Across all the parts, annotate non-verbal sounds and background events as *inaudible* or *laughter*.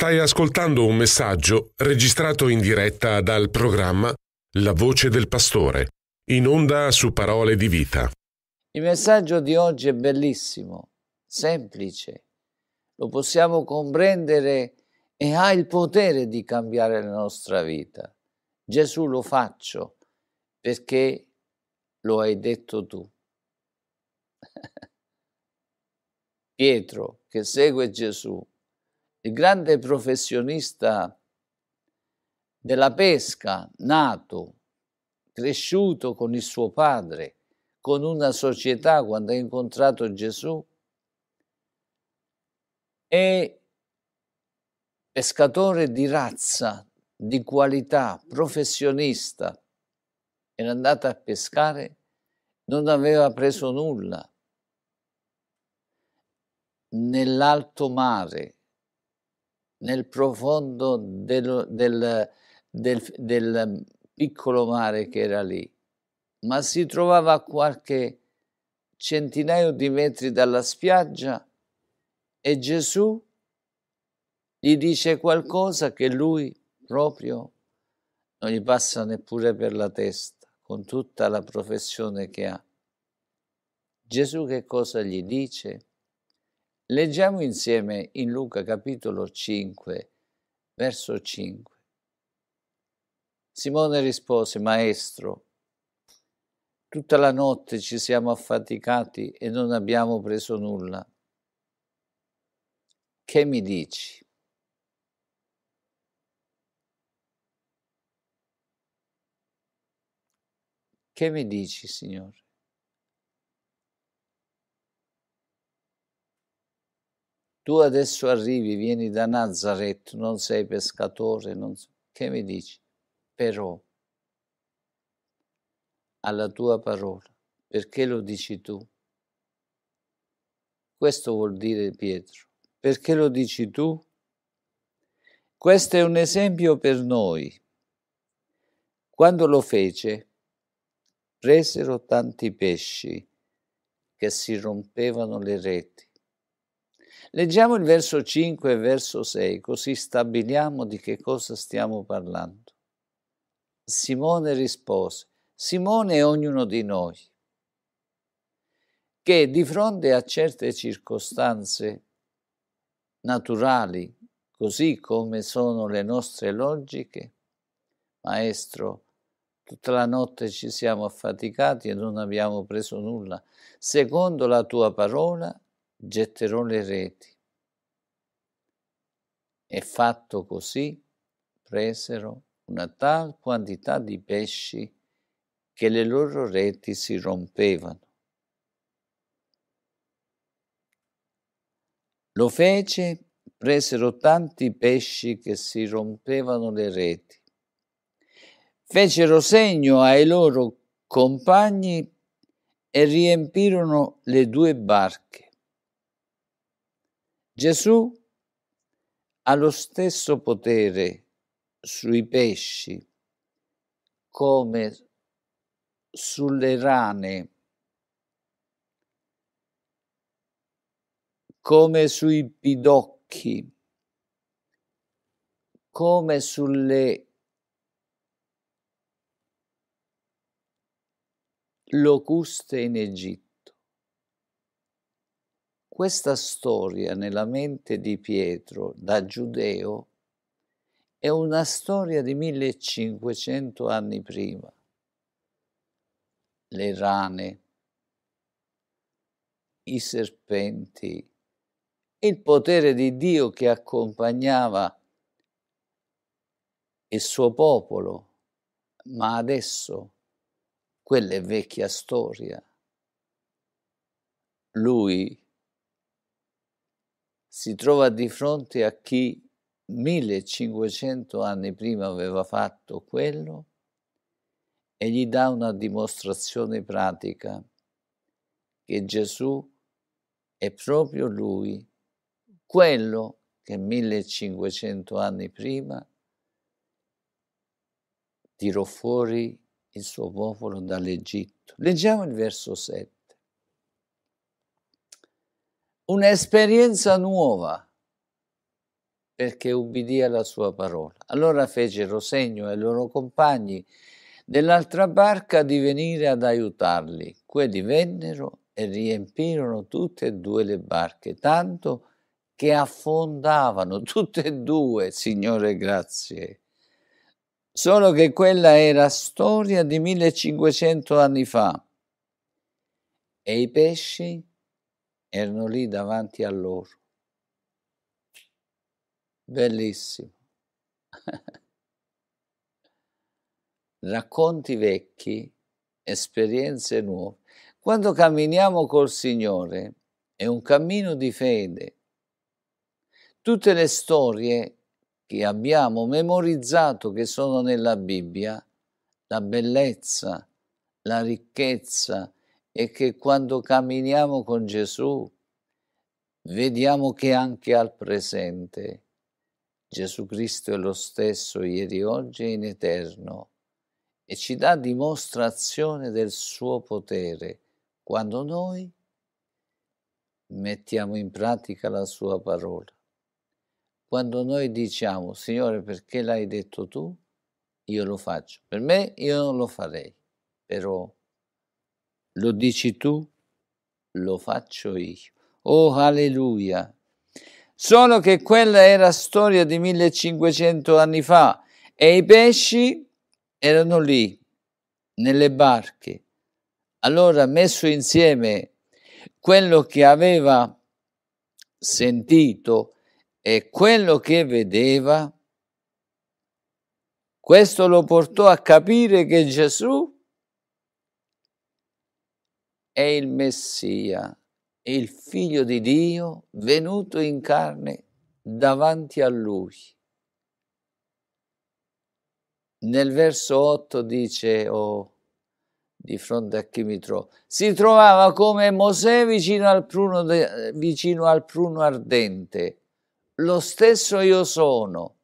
Stai ascoltando un messaggio registrato in diretta dal programma La voce del pastore, in onda su parole di vita. Il messaggio di oggi è bellissimo, semplice, lo possiamo comprendere e ha il potere di cambiare la nostra vita. Gesù lo faccio perché lo hai detto tu. *laughs* Pietro che segue Gesù il grande professionista della pesca, nato, cresciuto con il suo padre, con una società quando ha incontrato Gesù, è pescatore di razza, di qualità, professionista, era andato a pescare, non aveva preso nulla. Nell'alto mare, nel profondo del, del, del, del piccolo mare che era lì, ma si trovava a qualche centinaio di metri dalla spiaggia e Gesù gli dice qualcosa che lui proprio non gli passa neppure per la testa, con tutta la professione che ha. Gesù che cosa gli dice? Leggiamo insieme in Luca capitolo 5, verso 5. Simone rispose, Maestro, tutta la notte ci siamo affaticati e non abbiamo preso nulla. Che mi dici? Che mi dici, Signore? tu adesso arrivi, vieni da Nazareth, non sei pescatore, non so, che mi dici? Però, alla tua parola, perché lo dici tu? Questo vuol dire Pietro, perché lo dici tu? Questo è un esempio per noi. Quando lo fece, presero tanti pesci che si rompevano le reti Leggiamo il verso 5 e il verso 6, così stabiliamo di che cosa stiamo parlando. Simone rispose, Simone è ognuno di noi, che di fronte a certe circostanze naturali, così come sono le nostre logiche, maestro, tutta la notte ci siamo affaticati e non abbiamo preso nulla. Secondo la tua parola getterò le reti. E fatto così, presero una tal quantità di pesci che le loro reti si rompevano. Lo fece, presero tanti pesci che si rompevano le reti. Fecero segno ai loro compagni e riempirono le due barche. Gesù ha lo stesso potere sui pesci come sulle rane, come sui pidocchi, come sulle locuste in Egitto. Questa storia nella mente di Pietro da giudeo è una storia di 1500 anni prima. Le rane, i serpenti, il potere di Dio che accompagnava il suo popolo, ma adesso quella è vecchia storia. Lui si trova di fronte a chi 1500 anni prima aveva fatto quello e gli dà una dimostrazione pratica che Gesù è proprio lui, quello che 1500 anni prima tirò fuori il suo popolo dall'Egitto. Leggiamo il verso 7 un'esperienza nuova perché ubbidì alla sua parola. Allora fecero segno ai loro compagni dell'altra barca di venire ad aiutarli. Quelli vennero e riempirono tutte e due le barche, tanto che affondavano *laughs* tutte e due, Signore grazie. Solo che quella era storia di 1500 anni fa e i pesci erano lì davanti a loro. Bellissimo. *laughs* Racconti vecchi, esperienze nuove. Quando camminiamo col Signore è un cammino di fede. Tutte le storie che abbiamo memorizzato che sono nella Bibbia, la bellezza, la ricchezza, è che quando camminiamo con Gesù vediamo che anche al presente Gesù Cristo è lo stesso ieri, oggi e in eterno e ci dà dimostrazione del suo potere quando noi mettiamo in pratica la sua parola. Quando noi diciamo, Signore, perché l'hai detto tu, io lo faccio. Per me io non lo farei, però lo dici tu, lo faccio io. Oh alleluia! Solo che quella era storia di 1500 anni fa e i pesci erano lì, nelle barche. Allora messo insieme quello che aveva sentito e quello che vedeva, questo lo portò a capire che Gesù è il Messia, il figlio di Dio venuto in carne davanti a lui. Nel verso 8 dice, oh, di fronte a chi mi trovo, si trovava come Mosè vicino al pruno, de, vicino al pruno ardente. Lo stesso io sono.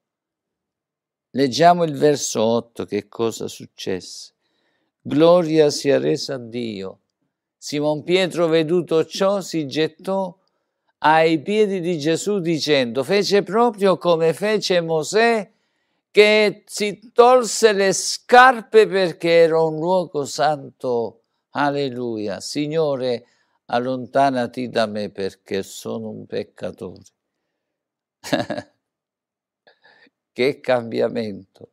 Leggiamo il verso 8, che cosa successe. Gloria sia resa a Dio Simon Pietro, veduto ciò, si gettò ai piedi di Gesù dicendo, fece proprio come fece Mosè che si tolse le scarpe perché era un luogo santo. Alleluia. Signore, allontanati da me perché sono un peccatore. *laughs* che cambiamento.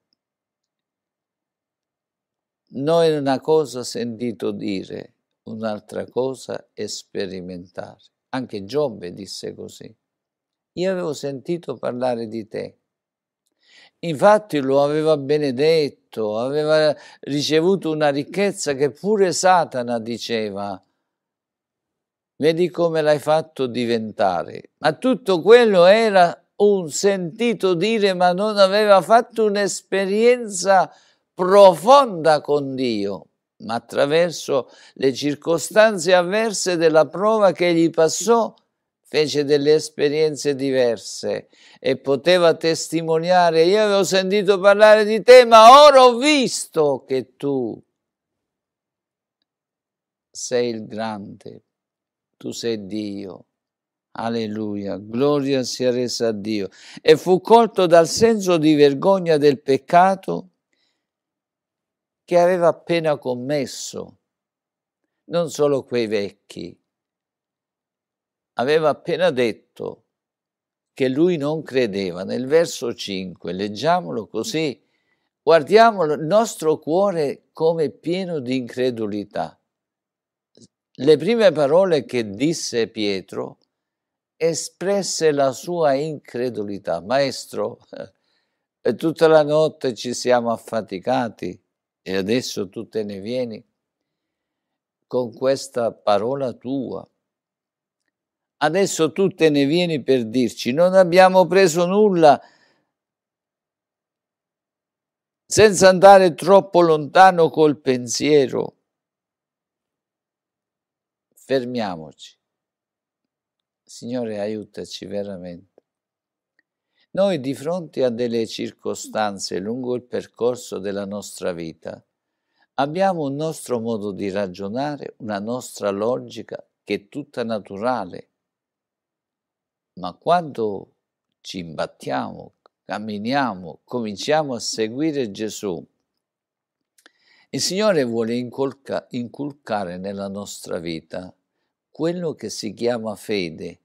Noi una cosa ho sentito dire, un'altra cosa è sperimentare. Anche Giobbe disse così. Io avevo sentito parlare di te. Infatti lo aveva benedetto, aveva ricevuto una ricchezza che pure Satana diceva, vedi come l'hai fatto diventare. Ma tutto quello era un sentito dire, ma non aveva fatto un'esperienza profonda con Dio ma attraverso le circostanze avverse della prova che gli passò, fece delle esperienze diverse e poteva testimoniare, io avevo sentito parlare di te, ma ora ho visto che tu sei il grande, tu sei Dio. Alleluia, gloria sia resa a Dio. E fu colto dal senso di vergogna del peccato che aveva appena commesso, non solo quei vecchi. Aveva appena detto che lui non credeva. Nel verso 5, leggiamolo così, guardiamo il nostro cuore come pieno di incredulità. Le prime parole che disse Pietro espresse la sua incredulità. Maestro, *laughs* tutta la notte ci siamo affaticati e adesso tu te ne vieni con questa parola tua. Adesso tu te ne vieni per dirci non abbiamo preso nulla senza andare troppo lontano col pensiero. Fermiamoci. Signore, aiutaci veramente. Noi di fronte a delle circostanze lungo il percorso della nostra vita abbiamo un nostro modo di ragionare, una nostra logica che è tutta naturale. Ma quando ci imbattiamo, camminiamo, cominciamo a seguire Gesù, il Signore vuole inculca, inculcare nella nostra vita quello che si chiama fede,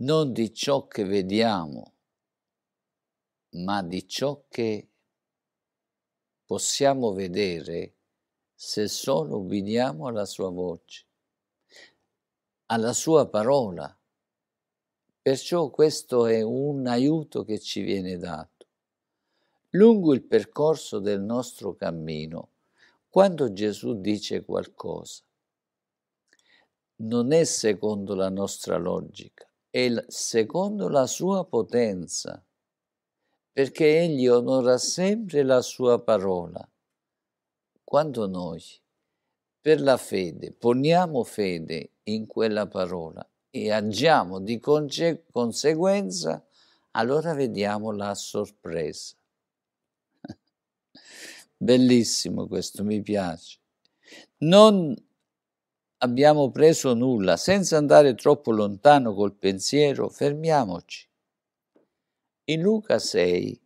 non di ciò che vediamo, ma di ciò che possiamo vedere se solo obbediamo alla sua voce, alla sua parola. Perciò questo è un aiuto che ci viene dato. Lungo il percorso del nostro cammino, quando Gesù dice qualcosa, non è secondo la nostra logica, è secondo la sua potenza, perché egli onora sempre la sua parola. Quando noi, per la fede, poniamo fede in quella parola e agiamo di conse- conseguenza, allora vediamo la sorpresa. *laughs* Bellissimo questo, mi piace. Non abbiamo preso nulla, senza andare troppo lontano col pensiero, fermiamoci. In Luca 6,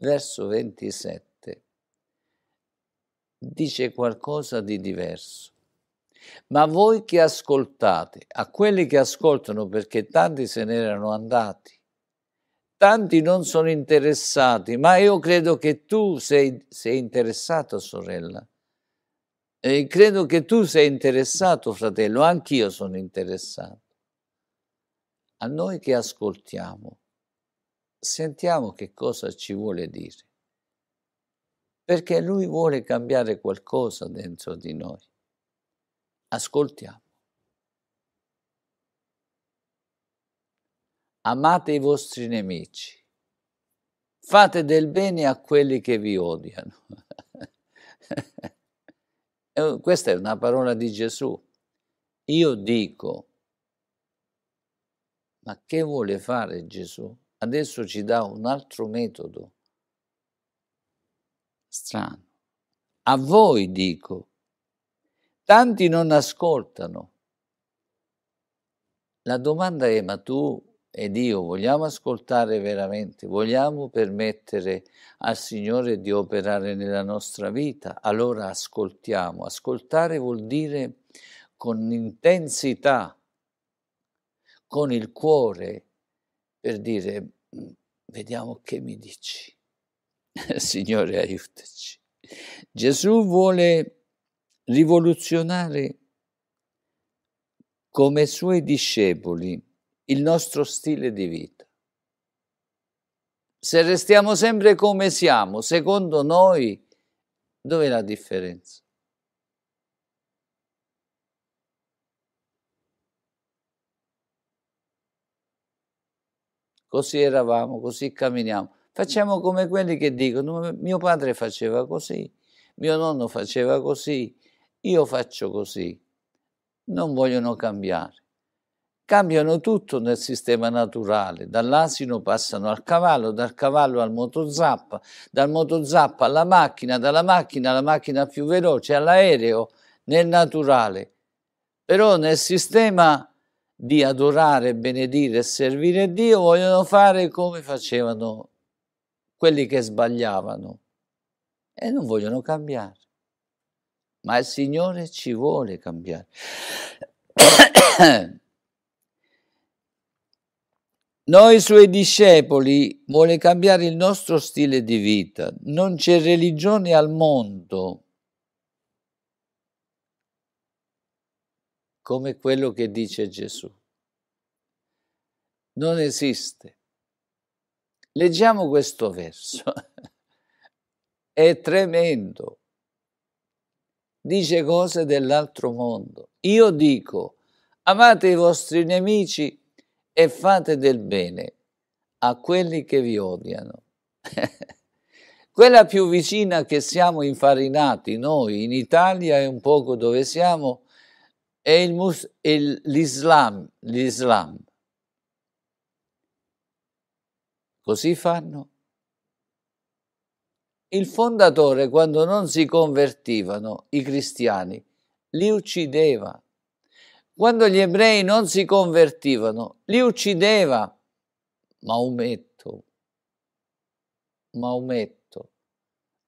verso 27, dice qualcosa di diverso. Ma voi che ascoltate, a quelli che ascoltano perché tanti se ne erano andati, tanti non sono interessati, ma io credo che tu sei, sei interessata, sorella e credo che tu sei interessato, fratello, anch'io sono interessato. A noi che ascoltiamo, sentiamo che cosa ci vuole dire. Perché lui vuole cambiare qualcosa dentro di noi. Ascoltiamo. Amate i vostri nemici. Fate del bene a quelli che vi odiano. *laughs* Questa è una parola di Gesù. Io dico, ma che vuole fare Gesù? Adesso ci dà un altro metodo. Strano. A voi dico, tanti non ascoltano. La domanda è, ma tu e Dio, vogliamo ascoltare veramente, vogliamo permettere al Signore di operare nella nostra vita, allora ascoltiamo. Ascoltare vuol dire con intensità, con il cuore, per dire, mm, vediamo che mi dici. *laughs* Signore, aiutaci. Gesù vuole rivoluzionare come suoi discepoli il nostro stile di vita. Se restiamo sempre come siamo, secondo noi, dov'è la differenza? Così eravamo, così camminiamo. Facciamo come quelli che dicono, mio padre faceva così, mio nonno faceva così, io faccio così. Non vogliono cambiare cambiano tutto nel sistema naturale, dall'asino passano al cavallo, dal cavallo al motozappa, dal motozappa alla macchina, dalla macchina alla macchina più veloce, all'aereo, nel naturale. Però nel sistema di adorare, benedire e servire Dio vogliono fare come facevano quelli che sbagliavano e non vogliono cambiare. Ma il Signore ci vuole cambiare. *coughs* Noi suoi discepoli vuole cambiare il nostro stile di vita. Non c'è religione al mondo come quello che dice Gesù. Non esiste. Leggiamo questo verso. *laughs* È tremendo. Dice cose dell'altro mondo. Io dico, amate i vostri nemici e fate del bene a quelli che vi odiano. *laughs* Quella più vicina che siamo infarinati noi in Italia e un poco dove siamo è, il è l'Islam, l'Islam. Così fanno. Il fondatore, quando non si convertivano i cristiani, li uccideva. Quando gli ebrei non si convertivano, li uccideva Maometto. Maometto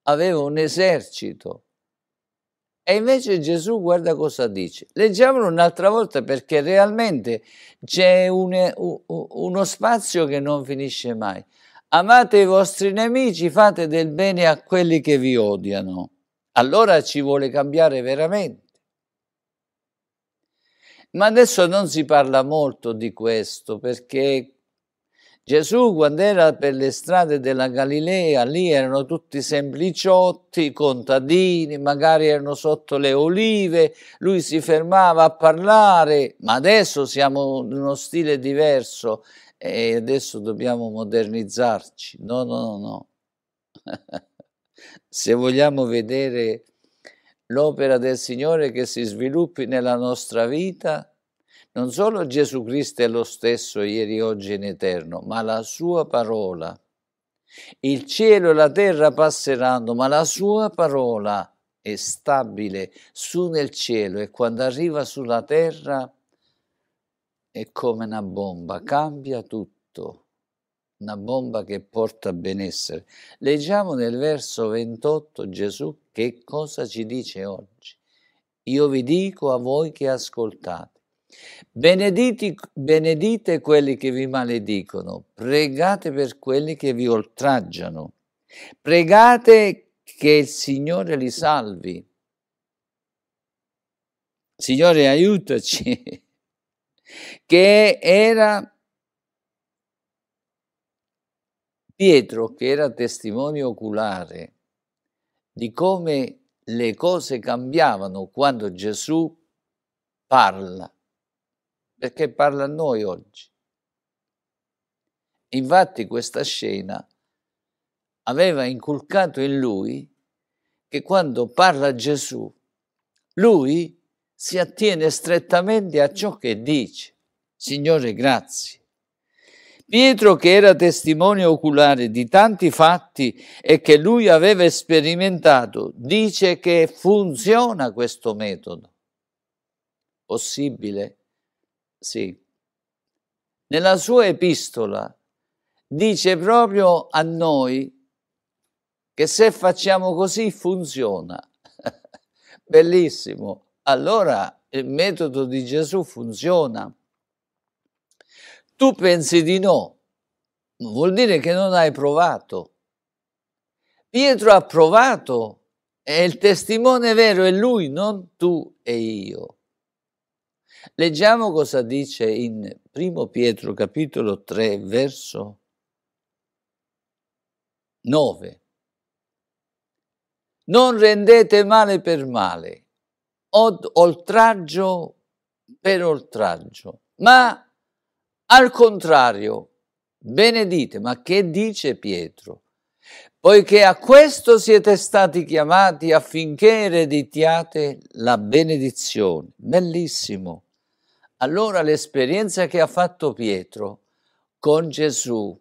aveva un esercito. E invece Gesù guarda cosa dice. Leggiamolo un'altra volta perché realmente c'è un, uno spazio che non finisce mai. Amate i vostri nemici, fate del bene a quelli che vi odiano. Allora ci vuole cambiare veramente. Ma adesso non si parla molto di questo perché Gesù quando era per le strade della Galilea, lì erano tutti sempliciotti, contadini, magari erano sotto le olive, lui si fermava a parlare, ma adesso siamo in uno stile diverso e adesso dobbiamo modernizzarci. No, no, no, no. *laughs* Se vogliamo vedere l'opera del Signore che si sviluppi nella nostra vita, non solo Gesù Cristo è lo stesso ieri, oggi e in eterno, ma la sua parola. Il cielo e la terra passeranno, ma la sua parola è stabile su nel cielo e quando arriva sulla terra è come una bomba, cambia tutto, una bomba che porta benessere. Leggiamo nel verso 28 Gesù che cosa ci dice oggi? Io vi dico a voi che ascoltate, benediti, benedite quelli che vi maledicono, pregate per quelli che vi oltraggiano, pregate che il Signore li salvi. Signore aiutaci, che era Pietro, che era testimone oculare di come le cose cambiavano quando Gesù parla, perché parla a noi oggi. Infatti questa scena aveva inculcato in lui che quando parla Gesù, lui si attiene strettamente a ciò che dice. Signore, grazie Pietro, che era testimone oculare di tanti fatti e che lui aveva sperimentato, dice che funziona questo metodo. Possibile? Sì. Nella sua epistola dice proprio a noi che se facciamo così funziona. *laughs* Bellissimo. Allora il metodo di Gesù funziona. Tu pensi di no, vuol dire che non hai provato. Pietro ha provato e il testimone vero è lui, non tu e io. Leggiamo cosa dice in 1 Pietro capitolo 3 verso 9. Non rendete male per male, od oltraggio per oltraggio, ma al contrario, benedite, ma che dice Pietro? Poiché a questo siete stati chiamati affinché ereditiate la benedizione. Bellissimo. Allora l'esperienza che ha fatto Pietro con Gesù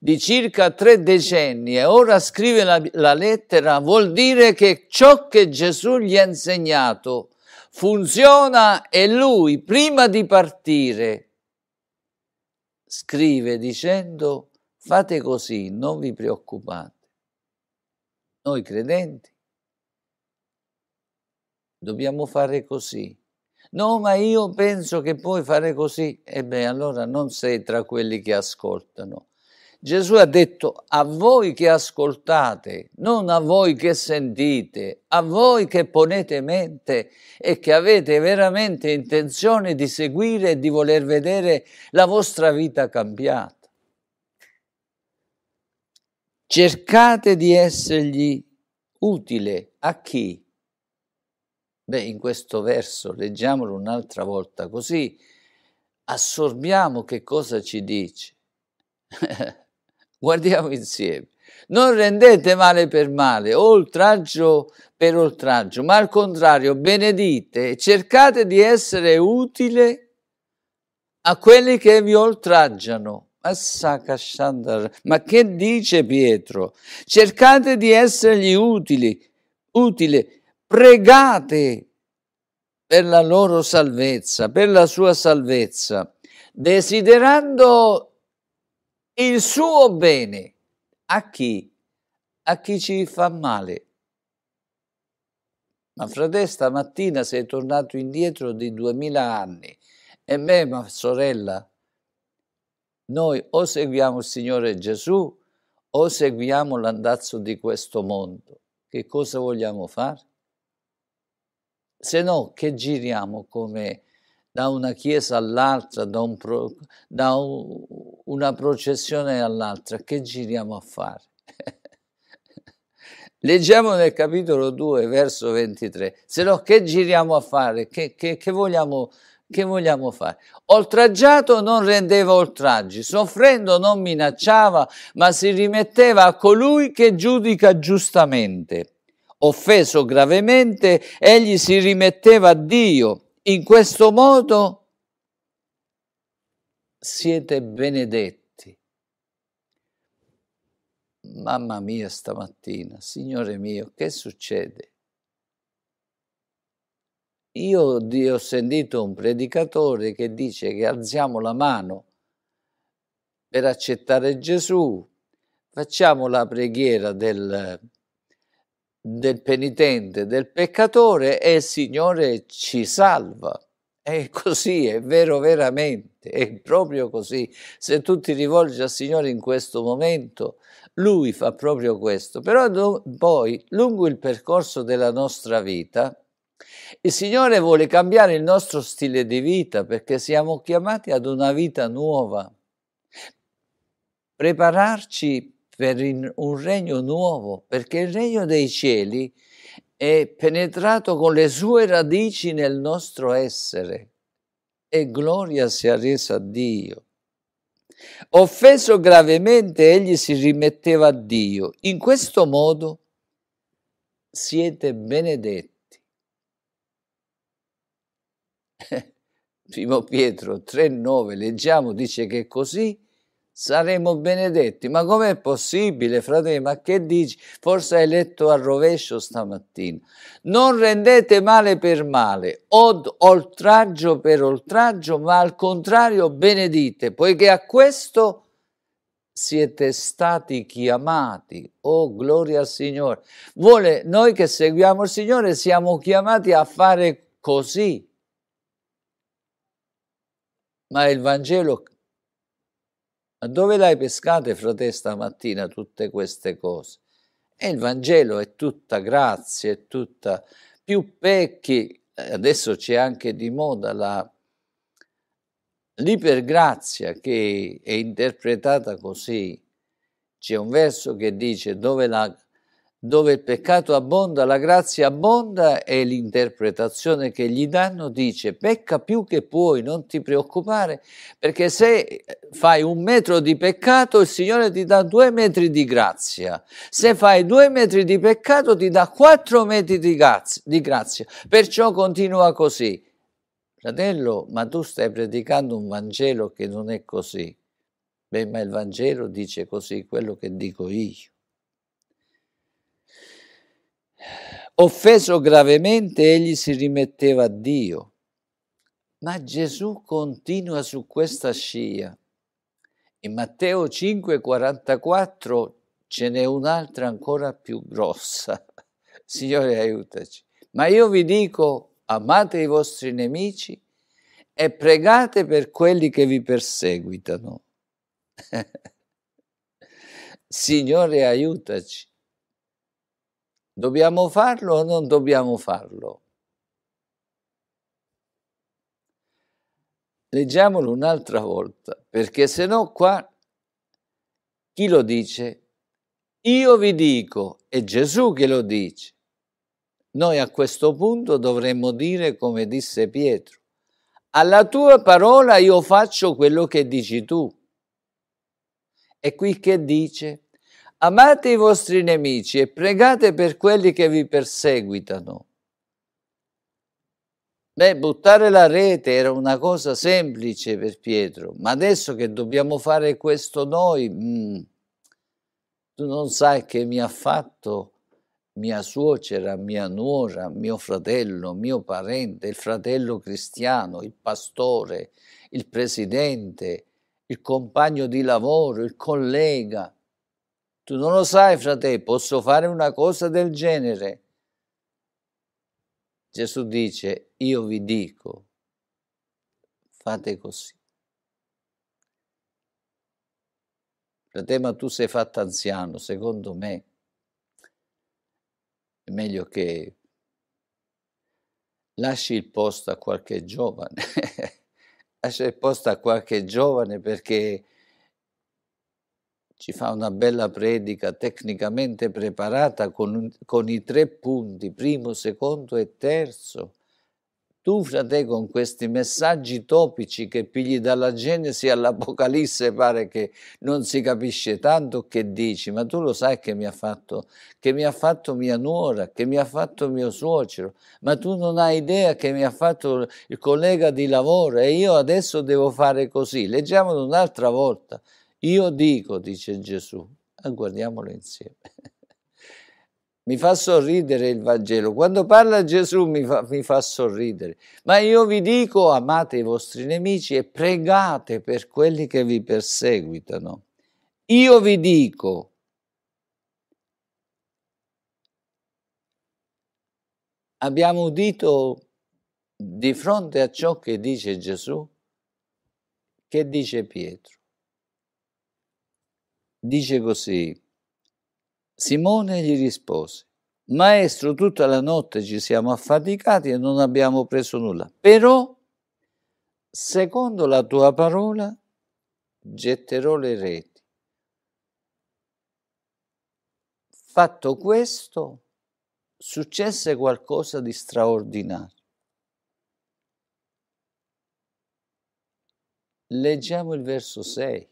di circa tre decenni e ora scrive la, la, lettera, vuol dire che ciò che Gesù gli ha insegnato funziona e lui prima di partire scrive dicendo fate così, non vi preoccupate. Noi credenti dobbiamo fare così. No, ma io penso che puoi fare così. E eh beh, allora non sei tra quelli che ascoltano, Gesù ha detto a voi che ascoltate, non a voi che sentite, a voi che ponete mente e che avete veramente intenzione di seguire e di voler vedere la vostra vita cambiata. Cercate di essergli utile a chi? Beh, in questo verso leggiamolo un'altra volta così assorbiamo che cosa ci dice. *laughs* guardiamo insieme. Non rendete male per male, oltraggio per oltraggio, ma al contrario benedite e cercate di essere utile a quelli che vi oltraggiano. Ma che dice Pietro? Cercate di essergli utili, utile, pregate per la loro salvezza, per la sua salvezza, desiderando il suo bene a chi? A chi ci fa male. Ma frate, stamattina sei tornato indietro di duemila anni. E me, ma sorella, noi o seguiamo il Signore Gesù o seguiamo l'andazzo di questo mondo. Che cosa vogliamo fare? Se no, che giriamo come da una chiesa all'altra, da, un pro, da un, una processione all'altra, che giriamo a fare? *laughs* Leggiamo nel capitolo 2, verso 23, se no che giriamo a fare? Che, che, che, vogliamo, che vogliamo fare? Oltraggiato non rendeva oltraggi, soffrendo non minacciava, ma si rimetteva a colui che giudica giustamente. Offeso gravemente, egli si rimetteva a Dio in questo modo siete benedetti. Mamma mia stamattina, Signore mio, che succede? Io ho sentito un predicatore che dice che alziamo la mano per accettare Gesù, facciamo la preghiera del del penitente, del peccatore e il Signore ci salva. È così, è vero veramente, è proprio così. Se tu ti rivolgi al Signore in questo momento, Lui fa proprio questo. Però poi, lungo il percorso della nostra vita, il Signore vuole cambiare il nostro stile di vita perché siamo chiamati ad una vita nuova. Prepararci per un regno nuovo, perché il regno dei cieli è penetrato con le sue radici nel nostro essere. E gloria sia resa a Dio. Offeso gravemente, egli si rimetteva a Dio. In questo modo siete benedetti. *laughs* Primo Pietro 3,9, leggiamo, dice che così saremo benedetti. Ma com'è possibile, fratelli? Ma che dici? Forse hai letto al rovescio stamattina. Non rendete male per male, od oltraggio per oltraggio, ma al contrario benedite, poiché a questo siete stati chiamati. Oh, gloria al Signore. Vuole, noi che seguiamo il Signore siamo chiamati a fare così. Ma il Vangelo ma dove l'hai hai pescate, frate, stamattina tutte queste cose? E il Vangelo è tutta grazia, è tutta... Più pecchi, adesso c'è anche di moda la... L'ipergrazia che è interpretata così, c'è un verso che dice dove la dove il peccato abbonda, la grazia abbonda e l'interpretazione che gli danno dice pecca più che puoi, non ti preoccupare, perché se fai un metro di peccato il Signore ti dà due metri di grazia, se fai due metri di peccato ti dà quattro metri di, grazia, di grazia. perciò continua così. Fratello, ma tu stai predicando un Vangelo che non è così. Beh, ma il Vangelo dice così quello che dico io. offeso gravemente, egli si rimetteva a Dio. Ma Gesù continua su questa scia. In Matteo 5,44 ce n'è un'altra ancora più grossa. *laughs* Signore, aiutaci. Ma io vi dico, amate i vostri nemici e pregate per quelli che vi perseguitano. *laughs* Signore, aiutaci. Dobbiamo farlo o non dobbiamo farlo? Leggiamolo un'altra volta, perché se no qua chi lo dice? Io vi dico, è Gesù che lo dice. Noi a questo punto dovremmo dire come disse Pietro, alla tua parola io faccio quello che dici tu. E qui che dice? Amate i vostri nemici e pregate per quelli che vi perseguitano. Beh, buttare la rete era una cosa semplice per Pietro, ma adesso che dobbiamo fare questo noi, mm, tu non sai che mi ha fatto mia suocera, mia nuora, mio fratello, mio parente, il fratello cristiano, il pastore, il presidente, il compagno di lavoro, il collega. Tu non lo sai, fratello, posso fare una cosa del genere. Gesù dice, io vi dico, fate così. Fratello, ma tu sei fatto anziano, secondo me è meglio che lasci il posto a qualche giovane, *laughs* lascia il posto a qualche giovane perché ci fa una bella predica tecnicamente preparata con, con i tre punti, primo, secondo e terzo. Tu, frate, con questi messaggi topici che pigli dalla Genesi all'Apocalisse, pare che non si capisce tanto che dici, ma tu lo sai che mi ha fatto, che mi ha fatto mia nuora, che mi ha fatto mio suocero, ma tu non hai idea che mi ha fatto il collega di lavoro e io adesso devo fare così. Leggiamolo un'altra volta. Io dico, dice Gesù, e ah, guardiamolo insieme. *laughs* mi fa sorridere il Vangelo, quando parla Gesù mi fa, mi fa sorridere, ma io vi dico amate i vostri nemici e pregate per quelli che vi perseguitano. Io vi dico, abbiamo udito di fronte a ciò che dice Gesù, che dice Pietro dice così. Simone gli rispose, Maestro, tutta la notte ci siamo affaticati e non abbiamo preso nulla, però, secondo la tua parola, getterò le reti. Fatto questo, successe qualcosa di straordinario. Leggiamo il verso 6.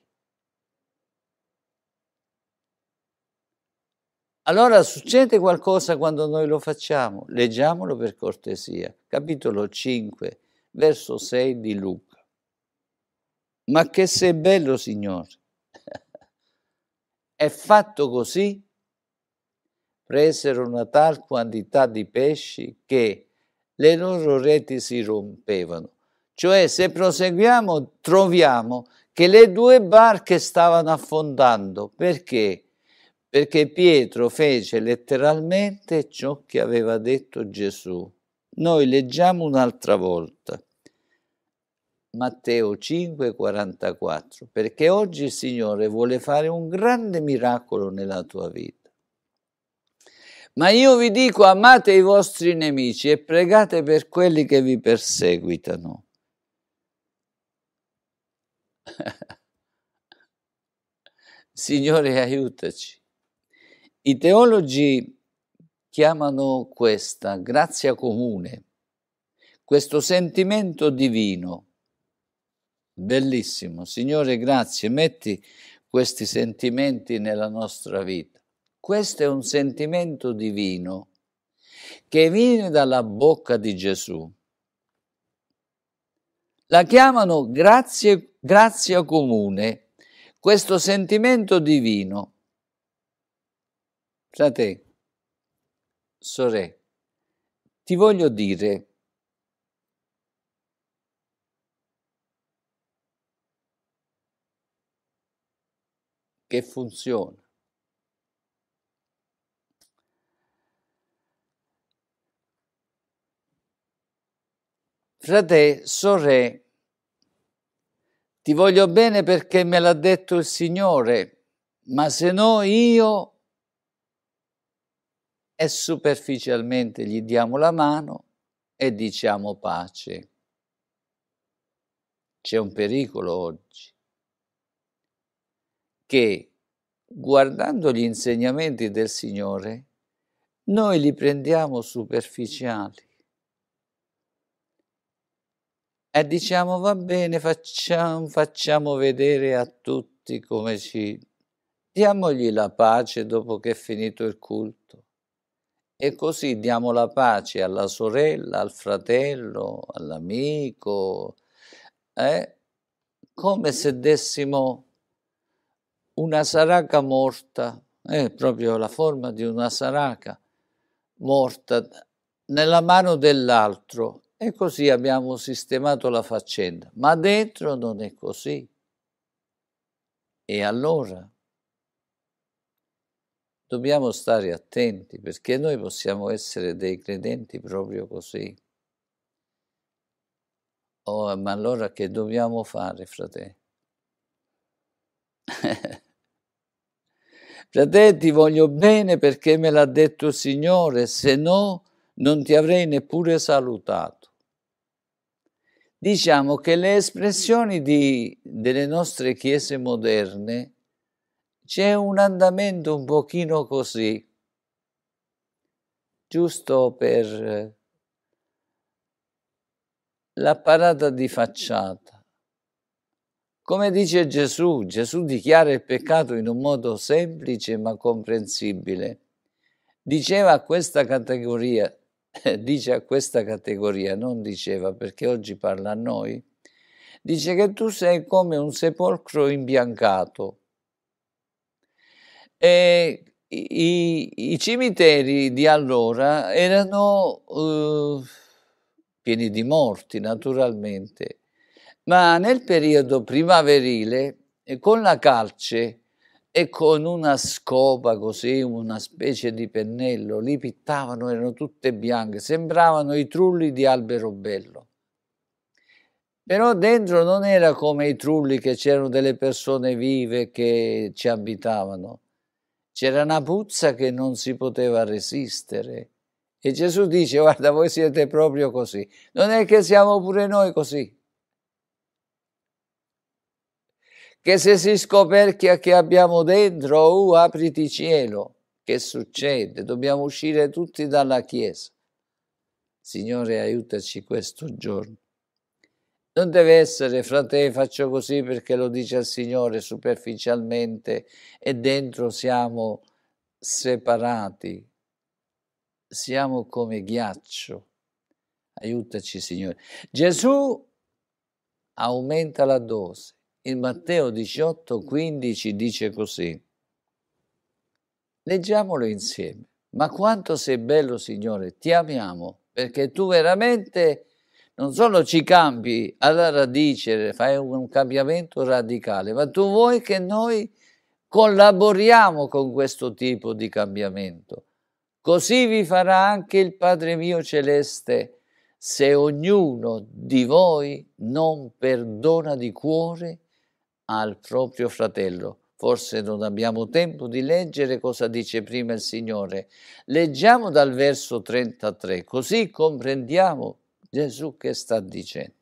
Allora succede qualcosa quando noi lo facciamo? Leggiamolo per cortesia, capitolo 5, verso 6 di Luca. Ma che sei bello, Signore! *laughs* È fatto così? Presero una tal quantità di pesci che le loro reti si rompevano. Cioè, se proseguiamo, troviamo che le due barche stavano affondando. Perché? perché Pietro fece letteralmente ciò che aveva detto Gesù. Noi leggiamo un'altra volta. Matteo 5:44, perché oggi il Signore vuole fare un grande miracolo nella tua vita. Ma io vi dico, amate i vostri nemici e pregate per quelli che vi perseguitano. *laughs* Signore, aiutaci. I teologi chiamano questa grazia comune, questo sentimento divino. Bellissimo, Signore, grazie, metti questi sentimenti nella nostra vita. Questo è un sentimento divino che viene dalla bocca di Gesù. La chiamano grazie, grazia comune, questo sentimento divino. Frate, sore, ti voglio dire che funziona. Frate, sore, ti voglio bene perché me l'ha detto il Signore, ma se no io e superficialmente gli diamo la mano e diciamo pace. C'è un pericolo oggi che guardando gli insegnamenti del Signore noi li prendiamo superficiali e diciamo va bene, facciamo, facciamo vedere a tutti come ci... diamogli la pace dopo che è finito il culto. E così diamo la pace alla sorella, al fratello, all'amico, eh? come se dessimo una saraca morta, è eh? proprio la forma di una saraca morta, nella mano dell'altro. E così abbiamo sistemato la faccenda. Ma dentro non è così. E allora? dobbiamo stare attenti perché noi possiamo essere dei credenti proprio così. Oh, ma allora che dobbiamo fare, fratelli? *laughs* fratelli, ti voglio bene perché me l'ha detto il Signore, se no non ti avrei neppure salutato. Diciamo che le espressioni di, delle nostre chiese moderne c'è un andamento un pochino così, giusto per eh, la parata di facciata. Come dice Gesù, Gesù dichiara il peccato in un modo semplice ma comprensibile. Diceva a questa categoria, *coughs* dice a questa categoria, non diceva perché oggi parla a noi, dice che tu sei come un sepolcro imbiancato e i, i cimiteri di allora erano eh, pieni di morti, naturalmente, ma nel periodo primaverile, eh, con la calce e con una scopa così, una specie di pennello, li pittavano, erano tutte bianche, sembravano i trulli di albero bello però dentro non era come i trulli che c'erano delle persone vive che ci abitavano, c'era una puzza che non si poteva resistere. E Gesù dice, guarda, voi siete proprio così. Non è che siamo pure noi così. Che se si scoperchia che abbiamo dentro, uh, apriti cielo. Che succede? Dobbiamo uscire tutti dalla Chiesa. Signore, aiutaci questo giorno non deve essere, fratelli, faccio così perché lo dice il Signore superficialmente e dentro siamo separati, siamo come ghiaccio. Aiutaci, Signore. Gesù aumenta la dose. In Matteo 18, 15 dice così. Leggiamolo insieme. Ma quanto sei bello, Signore, ti amiamo, perché tu veramente non solo ci cambi alla radice, fai un cambiamento radicale, ma tu vuoi che noi collaboriamo con questo tipo di cambiamento. Così vi farà anche il Padre mio celeste, se ognuno di voi non perdona di cuore al proprio fratello. Forse non abbiamo tempo di leggere cosa dice prima il Signore. Leggiamo dal verso 33, così comprendiamo Gesù che sta dicendo?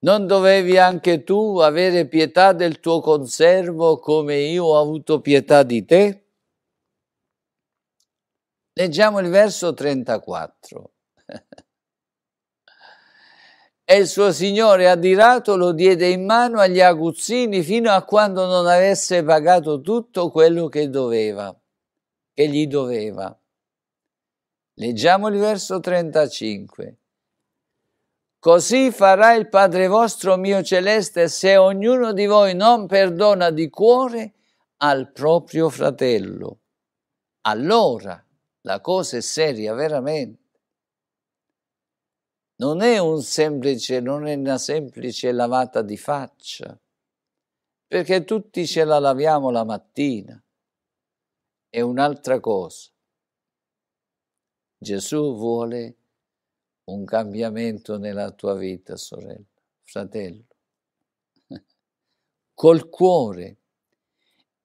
Non dovevi anche tu avere pietà del tuo conservo come io ho avuto pietà di te? Leggiamo il verso 34. *laughs* e il suo signore adirato lo diede in mano agli aguzzini fino a quando non avesse pagato tutto quello che doveva, che gli doveva. Leggiamo il verso 35. Così farà il Padre vostro mio celeste se ognuno di voi non perdona di cuore al proprio fratello. Allora la cosa è seria veramente. Non è, un semplice, non è una semplice lavata di faccia, perché tutti ce la laviamo la mattina. È un'altra cosa Gesù vuole un cambiamento nella tua vita, sorella, fratello. *laughs* Col cuore.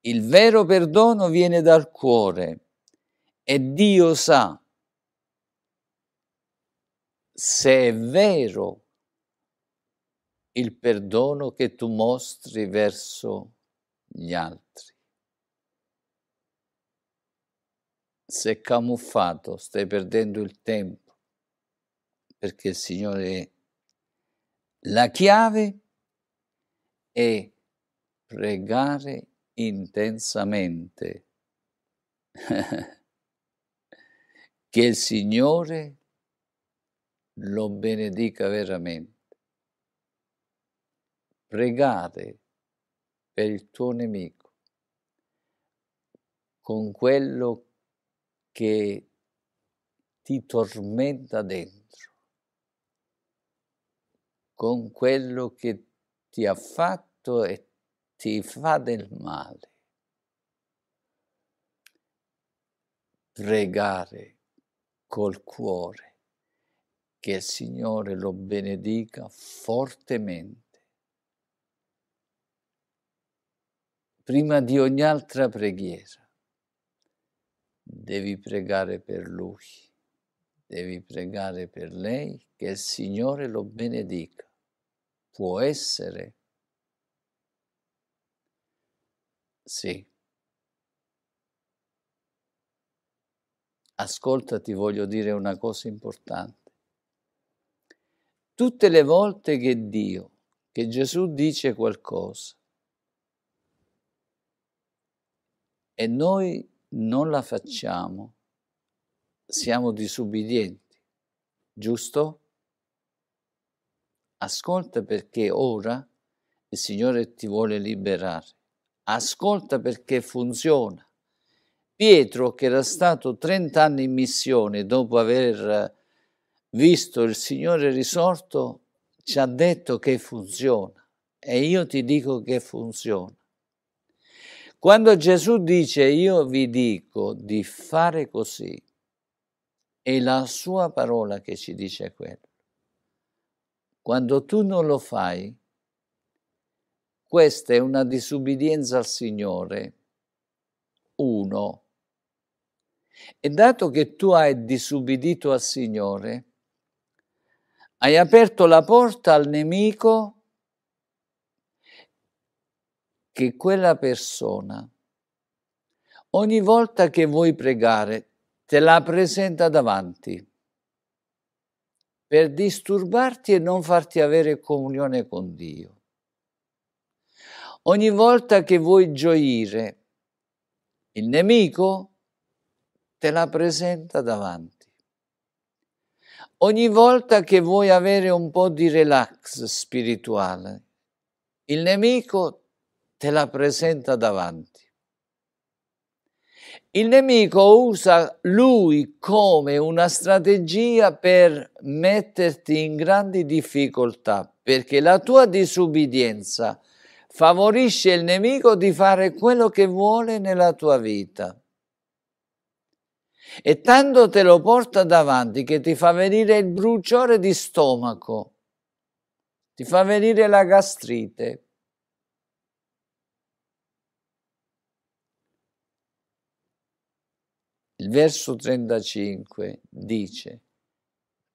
Il vero perdono viene dal cuore e Dio sa se è vero il perdono che tu mostri verso gli altri. sei camuffato, stai perdendo il tempo, perché il Signore la chiave è pregare intensamente *laughs* che il Signore lo benedica veramente. Pregare per il tuo nemico con quello che ti tormenta dentro con quello che ti ha fatto e ti fa del male. Pregare col cuore che il Signore lo benedica fortemente. Prima di ogni altra preghiera devi pregare per lui, devi pregare per lei che il Signore lo benedica. Può essere. Sì. Ascolta, ti voglio dire una cosa importante. Tutte le volte che Dio, che Gesù dice qualcosa, e noi non la facciamo, siamo disubbidienti, giusto? Ascolta perché ora il Signore ti vuole liberare. Ascolta perché funziona. Pietro, che era stato 30 anni in missione dopo aver eh, visto il Signore risorto, ci ha detto che funziona e io ti dico che funziona. Quando Gesù dice io vi dico di fare così, è la sua parola che ci dice quello. Quando tu non lo fai, questa è una disubbidienza al Signore. Uno. E dato che tu hai disubbidito al Signore, hai aperto la porta al nemico che quella persona, ogni volta che vuoi pregare, te la presenta davanti per disturbarti e non farti avere comunione con Dio. Ogni volta che vuoi gioire, il nemico te la presenta davanti. Ogni volta che vuoi avere un po' di relax spirituale, il nemico te la presenta davanti. Il nemico usa lui come una strategia per metterti in grandi difficoltà, perché la tua disubbidienza favorisce il nemico di fare quello che vuole nella tua vita. E tanto te lo porta davanti che ti fa venire il bruciore di stomaco, ti fa venire la gastrite, Il verso 35 dice,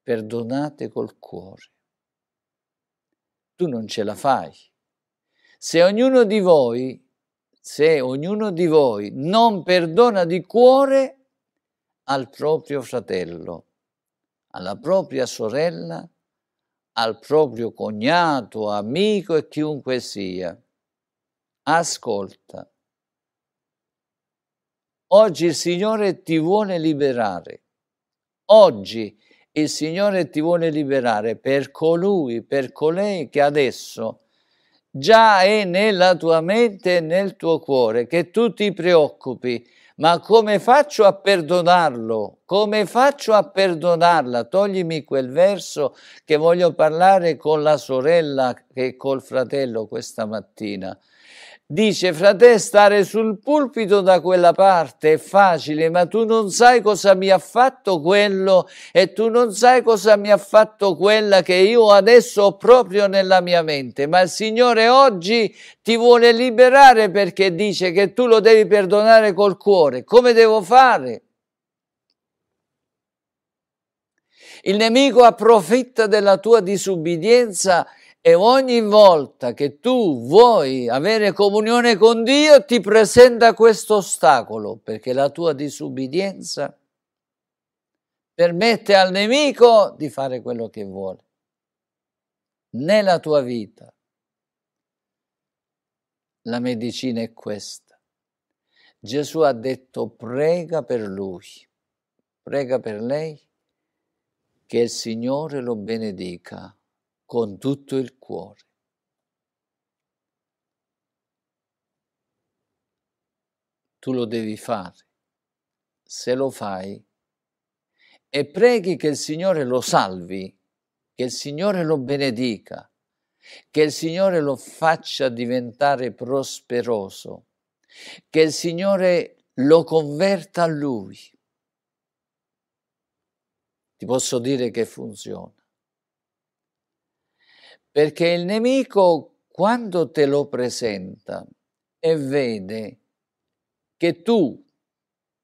perdonate col cuore. Tu non ce la fai. Se ognuno di voi, se ognuno di voi non perdona di cuore al proprio fratello, alla propria sorella, al proprio cognato, amico e chiunque sia, ascolta Oggi il Signore ti vuole liberare. Oggi il Signore ti vuole liberare per colui, per colei che adesso già è nella tua mente e nel tuo cuore, che tu ti preoccupi. Ma come faccio a perdonarlo? Come faccio a perdonarla? Toglimi quel verso che voglio parlare con la sorella e col fratello questa mattina. Dice, frate, stare sul pulpito da quella parte è facile, ma tu non sai cosa mi ha fatto quello e tu non sai cosa mi ha fatto quella che io adesso ho proprio nella mia mente. Ma il Signore oggi ti vuole liberare perché dice che tu lo devi perdonare col cuore. Come devo fare? Il nemico approfitta della tua disubbidienza e ogni volta che tu vuoi avere comunione con Dio ti presenta questo ostacolo perché la tua disubbidienza permette al nemico di fare quello che vuole nella tua vita. La medicina è questa. Gesù ha detto prega per lui, prega per lei, che il Signore lo benedica con tutto il cuore. Tu lo devi fare. Se lo fai e preghi che il Signore lo salvi, che il Signore lo benedica, che il Signore lo faccia diventare prosperoso, che il Signore lo converta a Lui. Ti posso dire che funziona perché il nemico quando te lo presenta e vede che tu,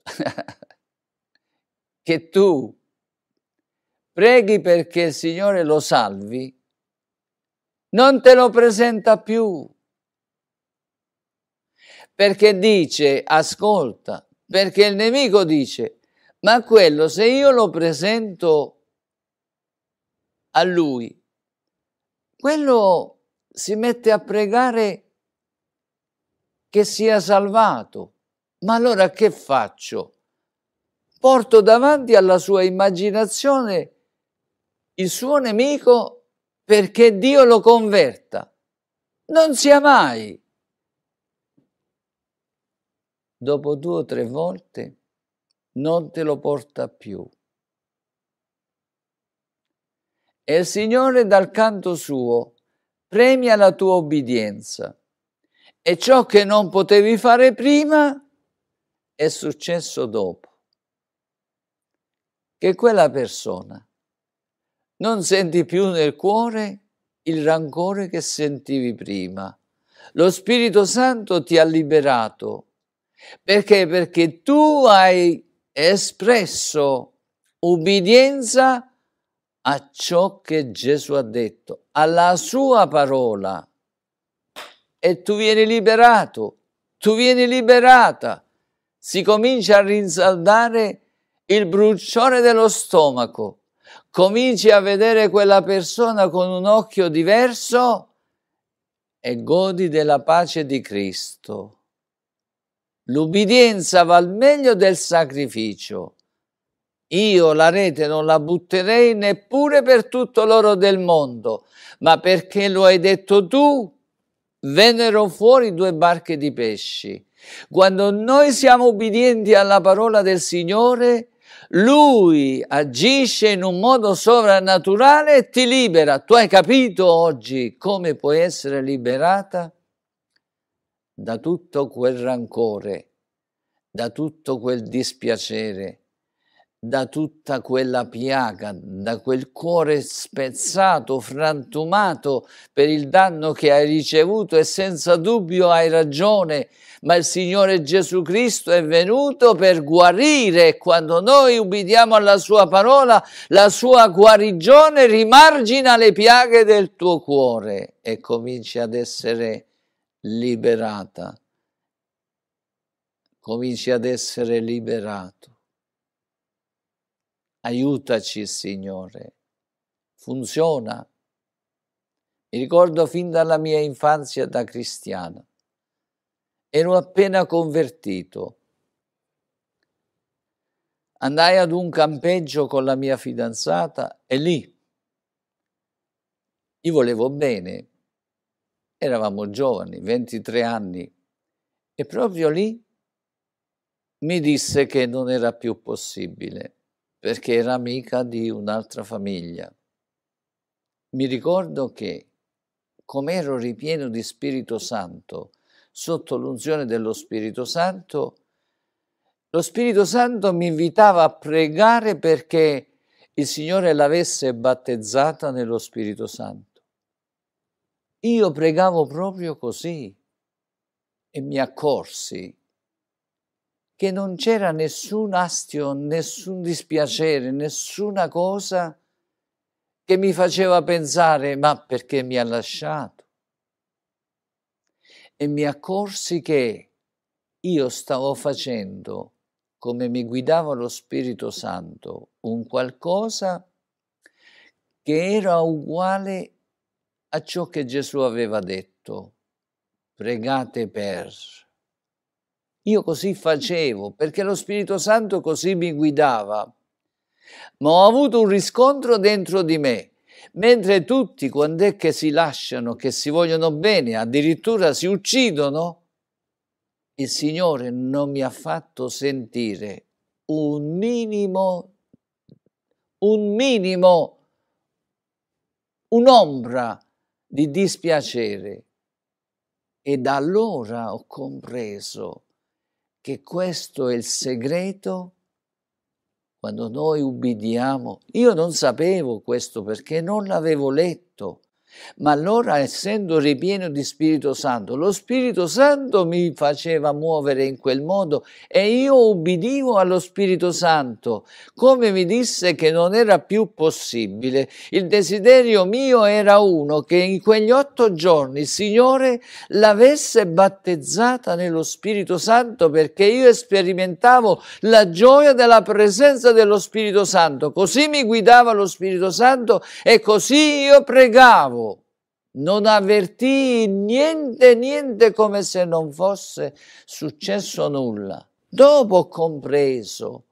*laughs* che tu preghi perché il Signore lo salvi, non te lo presenta più. Perché dice, ascolta, perché il nemico dice, ma quello se io lo presento a lui, quello si mette a pregare che sia salvato. Ma allora che faccio? Porto davanti alla sua immaginazione il suo nemico perché Dio lo converta. Non sia mai. Dopo due o tre volte non te lo porta più. e il Signore dal canto suo premia la tua obbedienza. E ciò che non potevi fare prima è successo dopo. Che quella persona non senti più nel cuore il rancore che sentivi prima. Lo Spirito Santo ti ha liberato. Perché? Perché tu hai espresso ubbidienza a ciò che Gesù ha detto, alla sua parola. E tu vieni liberato, tu vieni liberata. Si comincia a rinsaldare il bruciore dello stomaco. Cominci a vedere quella persona con un occhio diverso e godi della pace di Cristo. L'ubbidienza va al meglio del sacrificio. Io la rete non la butterei neppure per tutto l'oro del mondo, ma perché lo hai detto tu, vennero fuori due barche di pesci. Quando noi siamo obbedienti alla parola del Signore, Lui agisce in un modo sovrannaturale e ti libera. Tu hai capito oggi come puoi essere liberata? Da tutto quel rancore, da tutto quel dispiacere, da tutta quella piaga, da quel cuore spezzato, frantumato per il danno che hai ricevuto e senza dubbio hai ragione, ma il Signore Gesù Cristo è venuto per guarire e quando noi ubbidiamo alla sua parola, la sua guarigione rimargina le piaghe del tuo cuore e cominci ad essere liberata, cominci ad essere liberato Aiutaci, Signore. Funziona. Mi ricordo fin dalla mia infanzia da cristiana. Ero appena convertito. Andai ad un campeggio con la mia fidanzata e lì io volevo bene. Eravamo giovani, 23 anni, e proprio lì mi disse che non era più possibile perché era amica di un'altra famiglia. Mi ricordo che, come ero ripieno di Spirito Santo, sotto l'unzione dello Spirito Santo, lo Spirito Santo mi invitava a pregare perché il Signore l'avesse battezzata nello Spirito Santo. Io pregavo proprio così e mi accorsi che non c'era nessun astio, nessun dispiacere, nessuna cosa che mi faceva pensare ma perché mi ha lasciato? E mi accorsi che io stavo facendo, come mi guidava lo Spirito Santo, un qualcosa che era uguale a ciò che Gesù aveva detto. Pregate per io così facevo perché lo Spirito Santo così mi guidava. Ma ho avuto un riscontro dentro di me. Mentre tutti, quando è che si lasciano, che si vogliono bene, addirittura si uccidono, il Signore non mi ha fatto sentire un minimo, un minimo, un'ombra di dispiacere. E da allora ho compreso che questo è il segreto quando noi ubbidiamo. Io non sapevo questo perché non l'avevo letto, ma allora, essendo ripieno di Spirito Santo, lo Spirito Santo mi faceva muovere in quel modo e io ubbidivo allo Spirito Santo, come mi disse che non era più possibile. Il desiderio mio era uno, che in quegli otto giorni il Signore l'avesse battezzata nello Spirito Santo, perché io sperimentavo la gioia della presenza dello Spirito Santo. Così mi guidava lo Spirito Santo e così io pregavo non avvertì niente, niente come se non fosse successo nulla. Dopo ho compreso,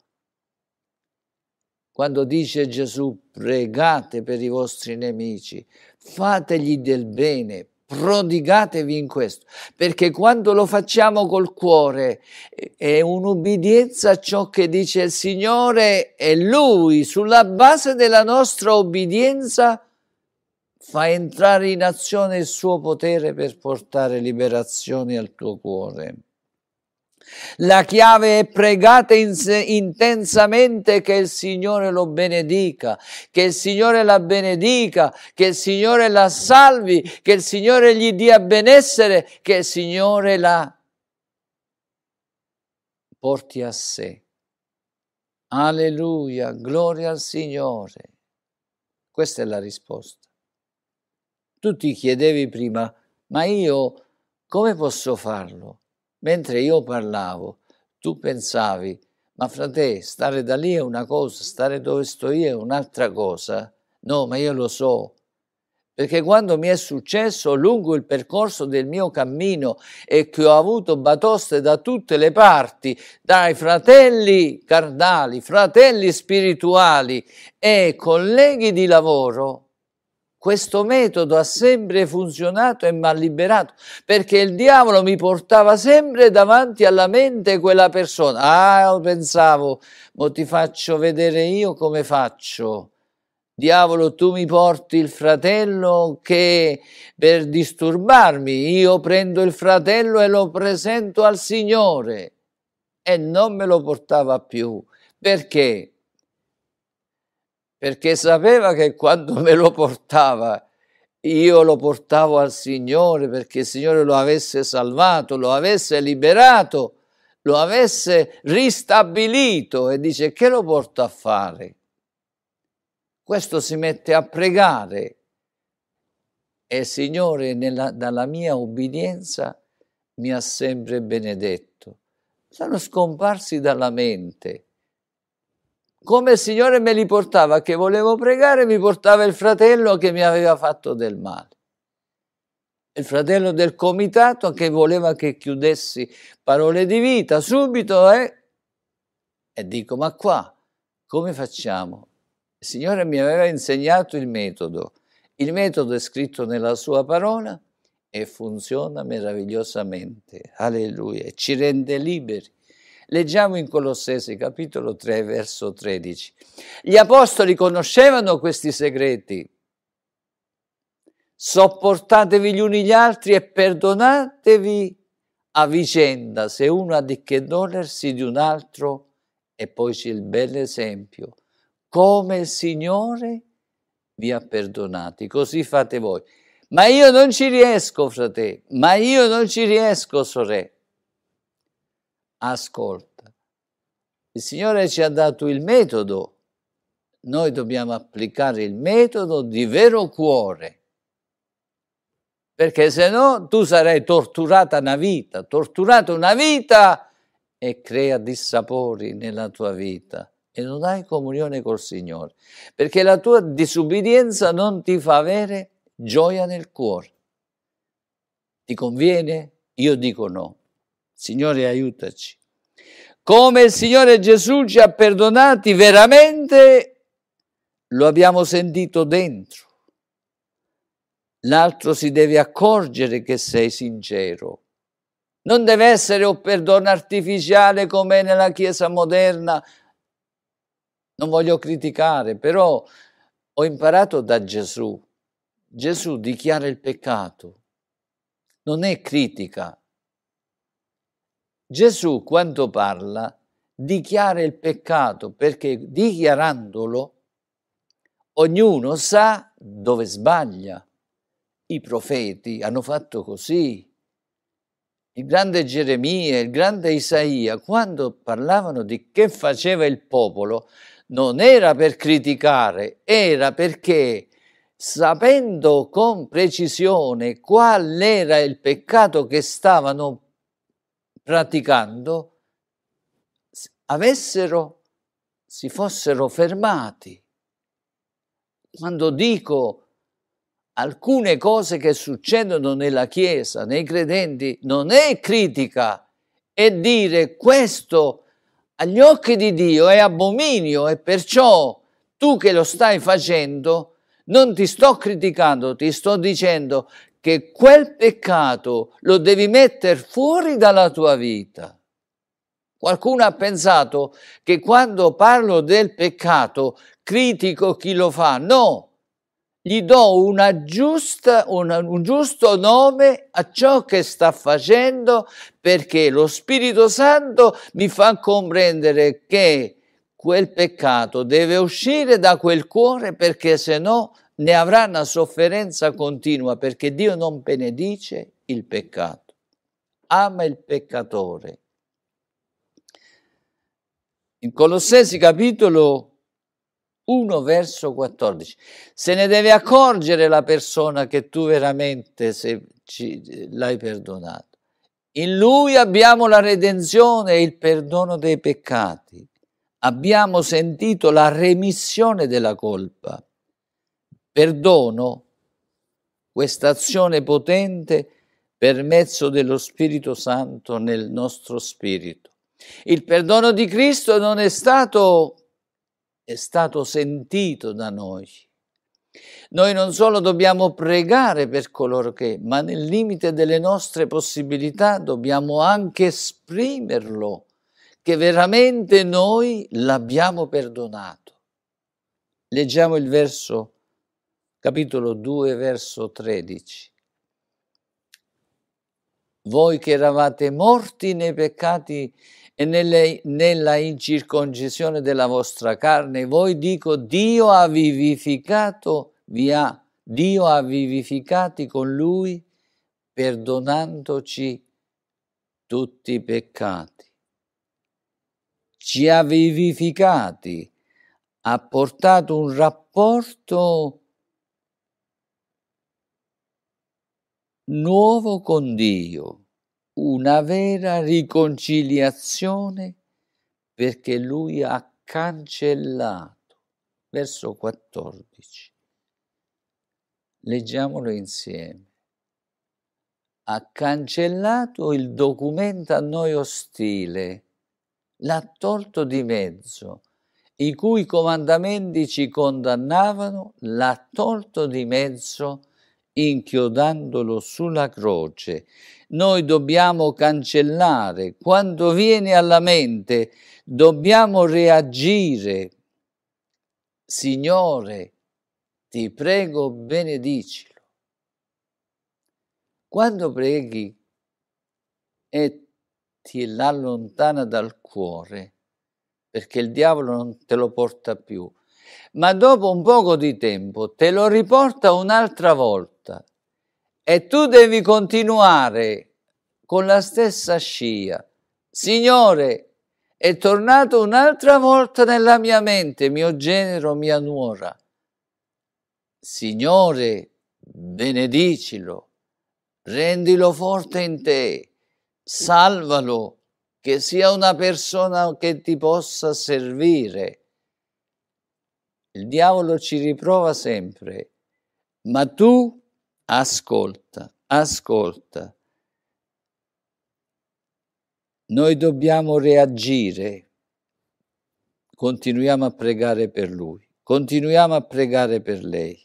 quando dice Gesù, pregate per i vostri nemici, fategli del bene, prodigatevi in questo, perché quando lo facciamo col cuore è un'obbedienza a ciò che dice il Signore e Lui, sulla base della nostra obbedienza, fa entrare in azione il suo potere per portare liberazione al tuo cuore. La chiave è pregate in intensamente che il Signore lo benedica, che il Signore la benedica, che il Signore la salvi, che il Signore gli dia benessere, che il Signore la porti a sé. Alleluia, gloria al Signore. Questa è la risposta. Tu ti chiedevi prima, ma io come posso farlo? Mentre io parlavo, tu pensavi, ma frate, stare da lì è una cosa, stare dove sto io è un'altra cosa. No, ma io lo so, perché quando mi è successo lungo il percorso del mio cammino e che ho avuto batoste da tutte le parti, dai fratelli cardali, fratelli spirituali e colleghi di lavoro, questo metodo ha sempre funzionato e mi ha liberato, perché il diavolo mi portava sempre davanti alla mente quella persona. Ah, pensavo, mo ti faccio vedere io come faccio. Diavolo, tu mi porti il fratello che per disturbarmi, io prendo il fratello e lo presento al Signore. E non me lo portava più. Perché? perché sapeva che quando me lo portava io lo portavo al Signore perché il Signore lo avesse salvato, lo avesse liberato, lo avesse ristabilito e dice che lo porta a fare? Questo si mette a pregare e il Signore nella, dalla mia obbedienza mi ha sempre benedetto. Sono scomparsi dalla mente come il Signore me li portava, che volevo pregare, mi portava il fratello che mi aveva fatto del male. Il fratello del comitato che voleva che chiudessi parole di vita subito eh? e dico, ma qua come facciamo? Il Signore mi aveva insegnato il metodo. Il metodo è scritto nella sua parola e funziona meravigliosamente. Alleluia. Ci rende liberi Leggiamo in Colossesi capitolo 3 verso 13. Gli apostoli conoscevano questi segreti. Sopportatevi gli uni gli altri e perdonatevi a vicenda se uno ha di che dolersi di un altro. E poi c'è il bell'esempio. Come il Signore vi ha perdonati, così fate voi. Ma io non ci riesco, fratello, ma io non ci riesco, sorella ascolta. Il Signore ci ha dato il metodo, noi dobbiamo applicare il metodo di vero cuore, perché se no tu sarai torturata una vita, torturata una vita e crea dissapori nella tua vita e non hai comunione col Signore, perché la tua disubbidienza non ti fa avere gioia nel cuore. Ti conviene? Io dico no. Signore aiutaci. Come il Signore Gesù ci ha perdonati veramente, lo abbiamo sentito dentro. L'altro si deve accorgere che sei sincero. Non deve essere un perdono artificiale come nella Chiesa moderna. Non voglio criticare, però ho imparato da Gesù. Gesù dichiara il peccato. Non è critica, Gesù quando parla dichiara il peccato perché dichiarandolo ognuno sa dove sbaglia. I profeti hanno fatto così. Il grande Geremia, il grande Isaia, quando parlavano di che faceva il popolo, non era per criticare, era perché sapendo con precisione qual era il peccato che stavano praticando avessero, si fossero fermati. Quando dico alcune cose che succedono nella Chiesa, nei credenti, non è critica, è dire questo agli occhi di Dio è abominio e perciò tu che lo stai facendo non ti sto criticando, ti sto dicendo che quel peccato lo devi mettere fuori dalla tua vita. Qualcuno ha pensato che quando parlo del peccato critico chi lo fa. No, gli do giusta, una, un giusto nome a ciò che sta facendo perché lo Spirito Santo mi fa comprendere che quel peccato deve uscire da quel cuore perché se no ne avrà una sofferenza continua perché Dio non benedice il peccato, ama il peccatore. In Colossesi capitolo 1 verso 14. Se ne deve accorgere la persona che tu veramente l'hai perdonato. In lui abbiamo la redenzione e il perdono dei peccati. Abbiamo sentito la remissione della colpa perdono, questa azione potente per mezzo dello Spirito Santo nel nostro spirito. Il perdono di Cristo non è stato, è stato sentito da noi. Noi non solo dobbiamo pregare per coloro che, ma nel limite delle nostre possibilità dobbiamo anche esprimerlo, che veramente noi l'abbiamo perdonato. Leggiamo il verso capitolo 2, verso 13. Voi che eravate morti nei peccati e nelle, nella incirconcisione della vostra carne, voi dico Dio ha vivificato, vi ha, Dio ha vivificati con Lui perdonandoci tutti i peccati. Ci ha vivificati, ha portato un rapporto nuovo con Dio, una vera riconciliazione perché lui ha cancellato. Verso 14. Leggiamolo insieme. Ha cancellato il documento a noi ostile, l'ha tolto di mezzo, i cui comandamenti ci condannavano, l'ha tolto di mezzo inchiodandolo sulla croce. Noi dobbiamo cancellare, quando viene alla mente, dobbiamo reagire. Signore, ti prego, benedicilo. Quando preghi e ti allontana dal cuore, perché il diavolo non te lo porta più, ma dopo un poco di tempo te lo riporta un'altra volta e tu devi continuare con la stessa scia. Signore, è tornato un'altra volta nella mia mente, mio genero, mia nuora. Signore, benedicilo, rendilo forte in te, salvalo, che sia una persona che ti possa servire. Il diavolo ci riprova sempre, ma tu ascolta, ascolta. Noi dobbiamo reagire, continuiamo a pregare per lui, continuiamo a pregare per lei.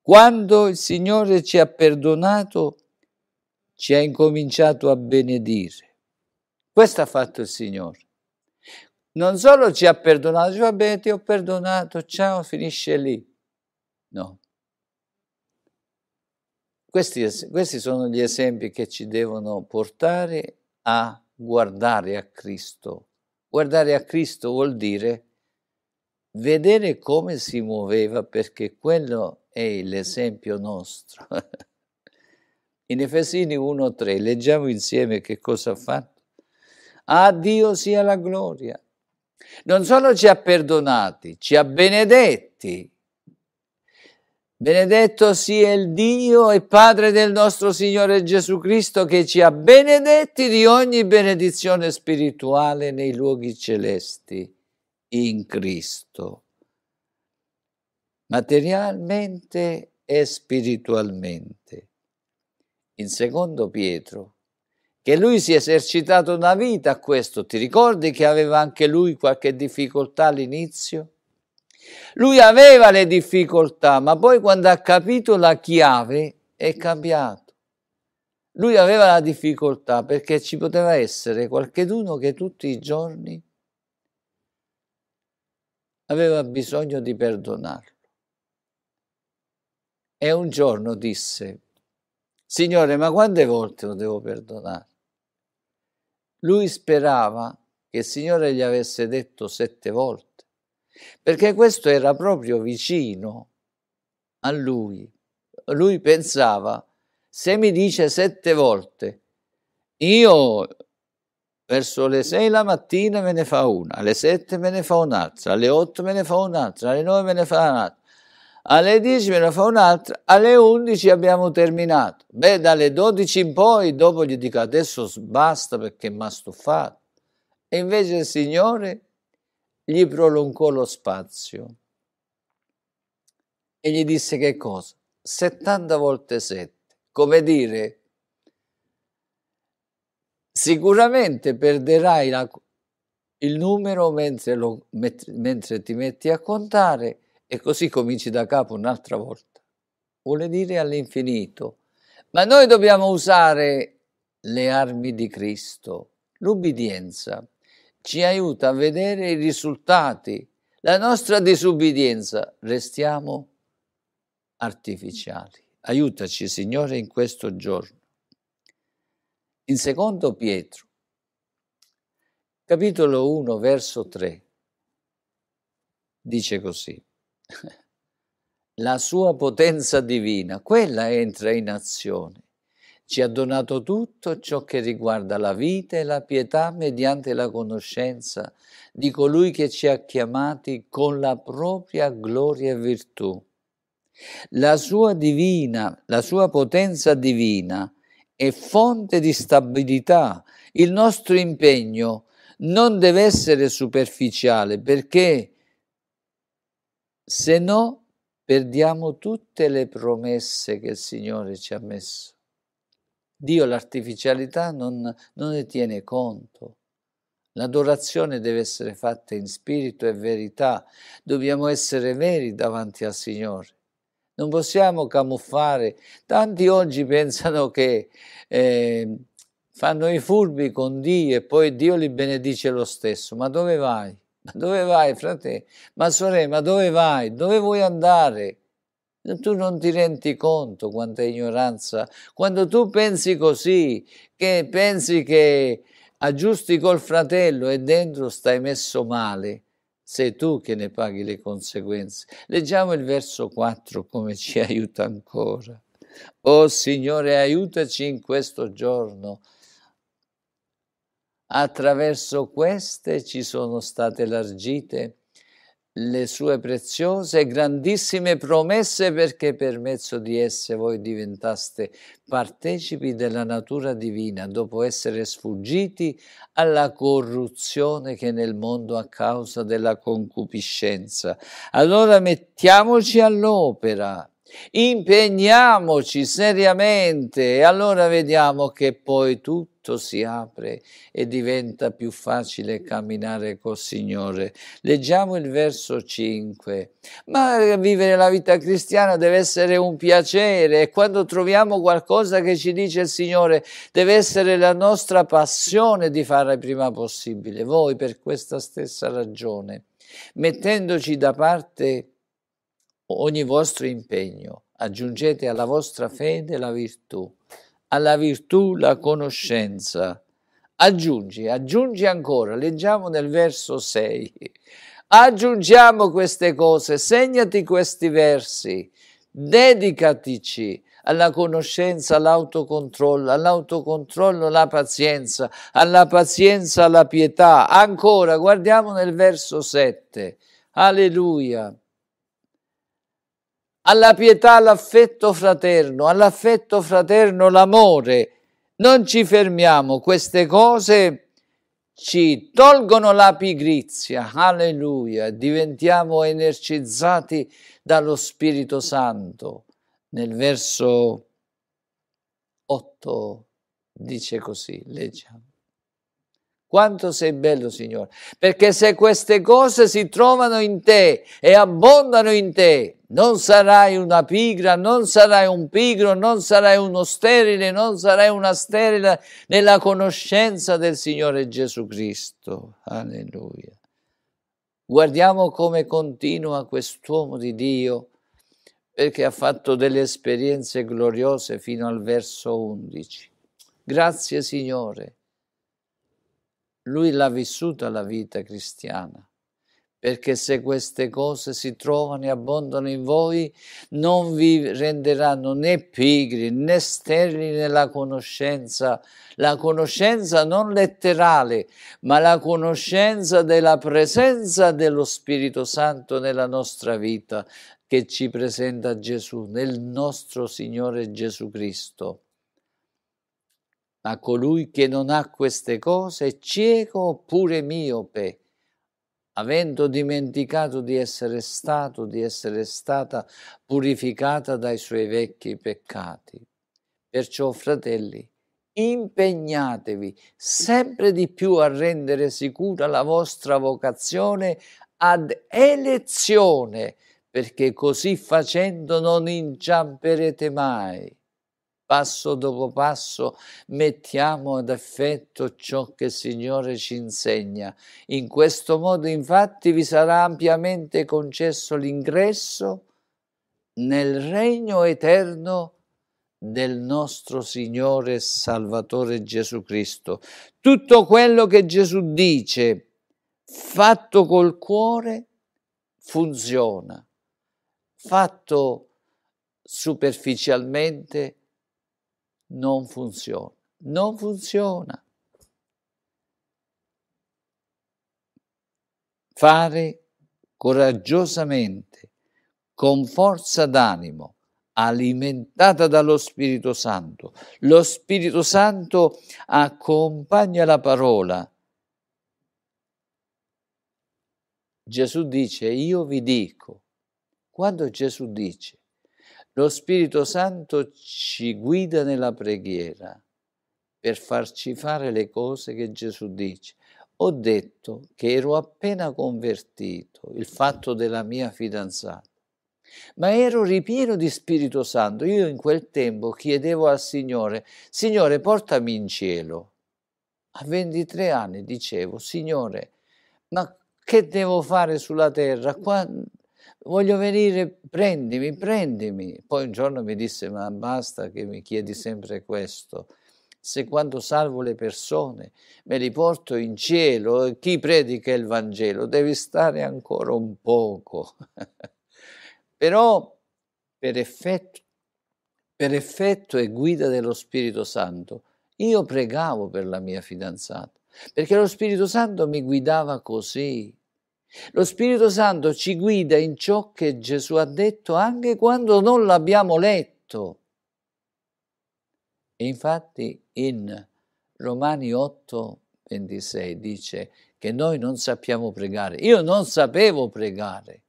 Quando il Signore ci ha perdonato, ci ha incominciato a benedire. Questo ha fatto il Signore. Non solo ci ha perdonato, ci va bene, ti ho perdonato, ciao, finisce lì No. Questi, questi sono gli esempi che ci devono portare a guardare a Cristo. Guardare a Cristo vuol dire vedere come si muoveva perché quello è l'esempio nostro. *laughs* In Efesini 1.3 leggiamo insieme che cosa ha fatto. A Dio sia la gloria. Non solo ci ha perdonati, ci ha benedetti Benedetto sia il Dio e Padre del nostro Signore Gesù Cristo che ci ha benedetti di ogni benedizione spirituale nei luoghi celesti in Cristo, materialmente e spiritualmente. In secondo Pietro, che lui si è esercitato una vita a questo, ti ricordi che aveva anche lui qualche difficoltà all'inizio? Lui aveva le difficoltà, ma poi quando ha capito la chiave è cambiato. Lui aveva la difficoltà perché ci poteva essere qualcheduno che tutti i giorni aveva bisogno di perdonarlo. E un giorno disse, Signore, ma quante volte lo devo perdonare? Lui sperava che il Signore gli avesse detto sette volte perché questo era proprio vicino a lui. Lui pensava, se mi dice sette volte, io verso le sei la mattina me ne fa una, alle sette me ne fa un'altra, alle otto me ne fa un'altra, alle nove me ne fa un'altra, alle dieci me ne fa un'altra, alle undici abbiamo terminato. Beh, dalle dodici in poi, dopo gli dico adesso basta perché mi ha stufato. E invece il Signore gli prolungò lo spazio e gli disse che cosa? 70 volte 7, come dire, sicuramente perderai la, il numero mentre, lo, mentre ti metti a contare e così cominci da capo un'altra volta. Vuole dire all'infinito. Ma noi dobbiamo usare le armi di Cristo, l'ubbidienza, ci aiuta a vedere i risultati, la nostra disubbidienza. Restiamo artificiali. Aiutaci, Signore, in questo giorno. In secondo Pietro, capitolo 1, verso 3, dice così. *laughs* La sua potenza divina, quella entra in azione ci ha donato tutto ciò che riguarda la vita e la pietà mediante la conoscenza di colui che ci ha chiamati con la propria gloria e virtù. La sua divina, la sua potenza divina è fonte di stabilità. Il nostro impegno non deve essere superficiale perché se no perdiamo tutte le promesse che il Signore ci ha messo. Dio l'artificialità non, non ne tiene conto. L'adorazione deve essere fatta in spirito e verità. Dobbiamo essere veri davanti al Signore. Non possiamo camuffare. Tanti oggi pensano che eh, fanno i furbi con Dio e poi Dio li benedice lo stesso. Ma dove vai? Ma dove vai, fratello? Ma sorella, ma dove vai? Dove vuoi andare? Tu non ti rendi conto quanta ignoranza. Quando tu pensi così, che pensi che aggiusti col fratello e dentro stai messo male, sei tu che ne paghi le conseguenze. Leggiamo il verso 4 come ci *laughs* aiuta ancora. Oh Signore, aiutaci in questo giorno. Attraverso queste ci sono state largite le sue preziose e grandissime promesse perché per mezzo di esse voi diventaste partecipi della natura divina dopo essere sfuggiti alla corruzione che è nel mondo a causa della concupiscenza. Allora mettiamoci all'opera Impegniamoci seriamente e allora vediamo che poi tutto si apre e diventa più facile camminare col Signore. Leggiamo il verso 5. Ma vivere la vita cristiana deve essere un piacere e quando troviamo qualcosa che ci dice il Signore deve essere la nostra passione di fare prima possibile. Voi per questa stessa ragione, mettendoci da parte ogni vostro impegno, aggiungete alla vostra fede la virtù, alla virtù la conoscenza. Aggiungi, aggiungi ancora, leggiamo nel verso 6. Aggiungiamo queste cose, segnati questi versi, dedicatici alla conoscenza, all'autocontrollo, all'autocontrollo la pazienza, alla pazienza la pietà. Ancora, guardiamo nel verso 7. Alleluia alla pietà l'affetto fraterno, all'affetto fraterno l'amore. Non ci fermiamo, queste cose ci tolgono la pigrizia, alleluia, diventiamo energizzati dallo Spirito Santo. Nel verso 8 dice così, leggiamo. Quanto sei bello, Signore, perché se queste cose si trovano in te e abbondano in te, non sarai una pigra, non sarai un pigro, non sarai uno sterile, non sarai una sterile nella conoscenza del Signore Gesù Cristo. Alleluia. Guardiamo come continua quest'uomo di Dio perché ha fatto delle esperienze gloriose fino al verso 11. Grazie Signore. Lui l'ha vissuta la vita cristiana perché se queste cose si trovano e abbondano in voi, non vi renderanno né pigri né sterili nella conoscenza, la conoscenza non letterale, ma la conoscenza della presenza dello Spirito Santo nella nostra vita che ci presenta Gesù, nel nostro Signore Gesù Cristo. Ma colui che non ha queste cose è cieco oppure miope avendo dimenticato di essere stato, di essere stata purificata dai suoi vecchi peccati. Perciò, fratelli, impegnatevi sempre di più a rendere sicura la vostra vocazione ad elezione, perché così facendo non inciamperete mai passo dopo passo mettiamo ad effetto ciò che il Signore ci insegna. In questo modo infatti vi sarà ampiamente concesso l'ingresso nel regno eterno del nostro Signore e Salvatore Gesù Cristo. Tutto quello che Gesù dice, fatto col cuore, funziona. Fatto superficialmente, funziona non funziona. Non funziona. Fare coraggiosamente, con forza d'animo, alimentata dallo Spirito Santo. Lo Spirito Santo accompagna la parola. Gesù dice, io vi dico, quando Gesù dice, lo Spirito Santo ci guida nella preghiera per farci fare le cose che Gesù dice. Ho detto che ero appena convertito, il fatto della mia fidanzata, ma ero ripieno di Spirito Santo. Io in quel tempo chiedevo al Signore, Signore portami in cielo. A 23 anni dicevo, Signore, ma che devo fare sulla terra? Qua voglio venire, prendimi, prendimi. Poi un giorno mi disse, ma basta che mi chiedi sempre questo. Se quando salvo le persone me li porto in cielo, chi predica il Vangelo devi stare ancora un poco. *laughs* Però per effetto, per effetto e guida dello Spirito Santo, io pregavo per la mia fidanzata, perché lo Spirito Santo mi guidava così, lo Spirito Santo ci guida in ciò che Gesù ha detto anche quando non l'abbiamo letto. E infatti in Romani 8, 26 dice che noi non sappiamo pregare. Io non sapevo pregare.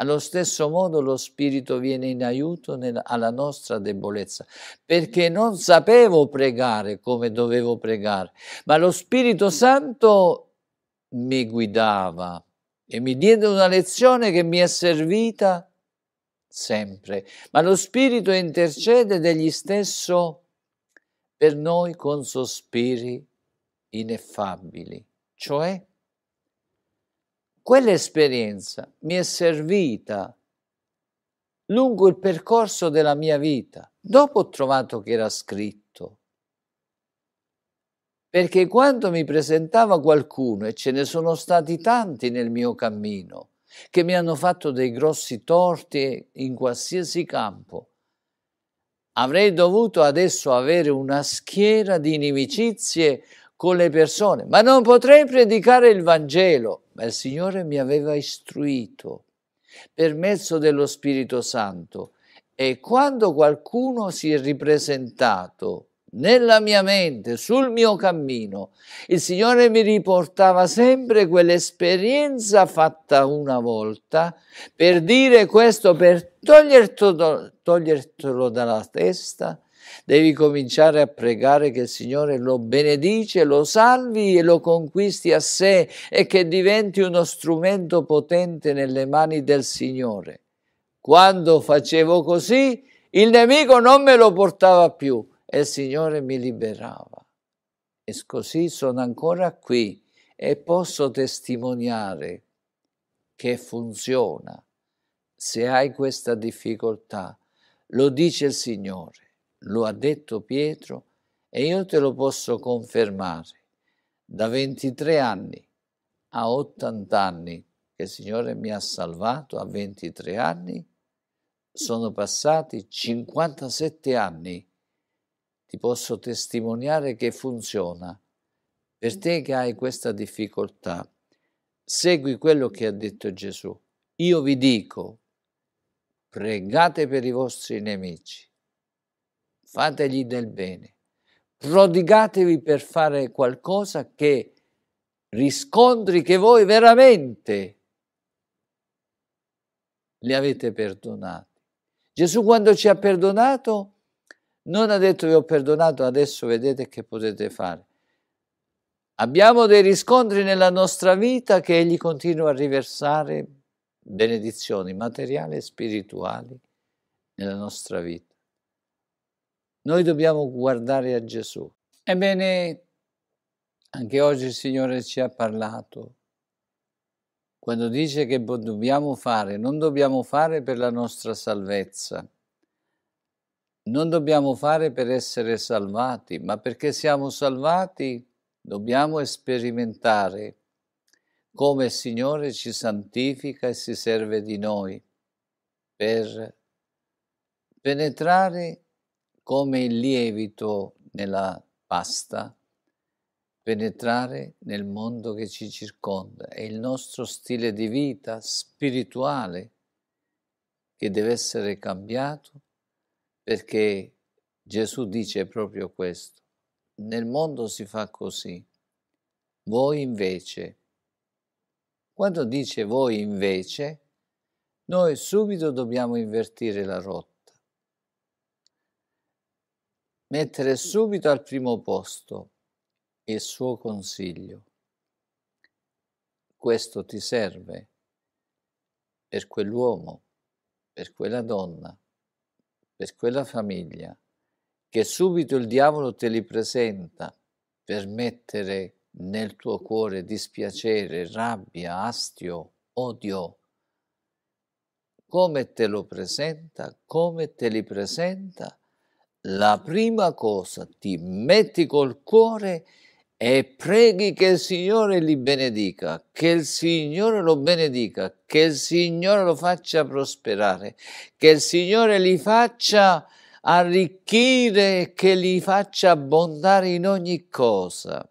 Allo stesso modo lo Spirito viene in aiuto nella, alla nostra debolezza, perché non sapevo pregare come dovevo pregare, ma lo Spirito Santo mi guidava e mi diede una lezione che mi è servita sempre. Ma lo Spirito intercede degli stesso per noi con sospiri ineffabili, cioè quell'esperienza mi è servita lungo il percorso della mia vita. Dopo ho trovato che era scritto perché quando mi presentava qualcuno, e ce ne sono stati tanti nel mio cammino, che mi hanno fatto dei grossi torti in qualsiasi campo, avrei dovuto adesso avere una schiera di inimicizie con le persone, ma non potrei predicare il Vangelo. Ma il Signore mi aveva istruito per mezzo dello Spirito Santo e quando qualcuno si è ripresentato nella mia mente, sul mio cammino. Il Signore mi riportava sempre quell'esperienza fatta una volta per dire questo, per togliertelo, togliertelo dalla testa. Devi cominciare a pregare che il Signore lo benedice, lo salvi e lo conquisti a sé e che diventi uno strumento potente nelle mani del Signore. Quando facevo così, il nemico non me lo portava più e il Signore mi liberava. E così sono ancora qui e posso testimoniare che funziona. Se hai questa difficoltà, lo dice il Signore, lo ha detto Pietro e io te lo posso confermare. Da 23 anni a 80 anni che il Signore mi ha salvato, a 23 anni, sono passati 57 anni ti posso testimoniare che funziona. Per te che hai questa difficoltà, segui quello che ha detto Gesù. Io vi dico, pregate per i vostri nemici, fategli del bene, prodigatevi per fare qualcosa che riscontri che voi veramente li avete perdonati. Gesù quando ci ha perdonato non ha detto vi ho perdonato, adesso vedete che potete fare. Abbiamo dei riscontri nella nostra vita che Egli continua a riversare benedizioni materiali e spirituali nella nostra vita. Noi dobbiamo guardare a Gesù. Ebbene, anche oggi il Signore ci ha parlato quando dice che dobbiamo fare, non dobbiamo fare per la nostra salvezza, non dobbiamo fare per essere salvati, ma perché siamo salvati dobbiamo sperimentare come il Signore ci santifica e si serve di noi per penetrare come il lievito nella pasta, penetrare nel mondo che ci circonda. È il nostro stile di vita spirituale che deve essere cambiato perché Gesù dice proprio questo. Nel mondo si fa così. Voi invece. Quando dice voi invece, noi subito dobbiamo invertire la rotta. Mettere subito al primo posto il suo consiglio. Questo ti serve per quell'uomo, per quella donna per quella famiglia che subito il diavolo te li presenta per mettere nel tuo cuore dispiacere, rabbia, astio, odio. Come te lo presenta, come te li presenta, la prima cosa ti metti col cuore e preghi che il Signore li benedica, che il Signore lo benedica, che il Signore lo faccia prosperare, che il Signore li faccia arricchire, che li faccia abbondare in ogni cosa.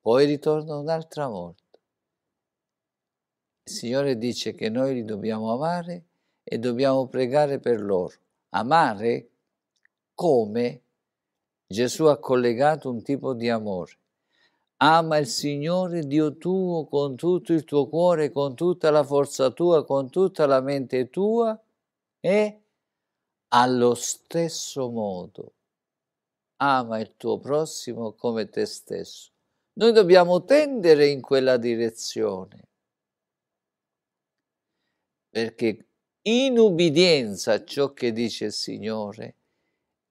Poi ritorna un'altra volta. Il Signore dice che noi li dobbiamo amare e dobbiamo pregare per loro. Amare come? Gesù ha collegato un tipo di amore. Ama il Signore Dio tuo con tutto il tuo cuore, con tutta la forza tua, con tutta la mente tua e allo stesso modo ama il tuo prossimo come te stesso. Noi dobbiamo tendere in quella direzione perché in ubbidienza a ciò che dice il Signore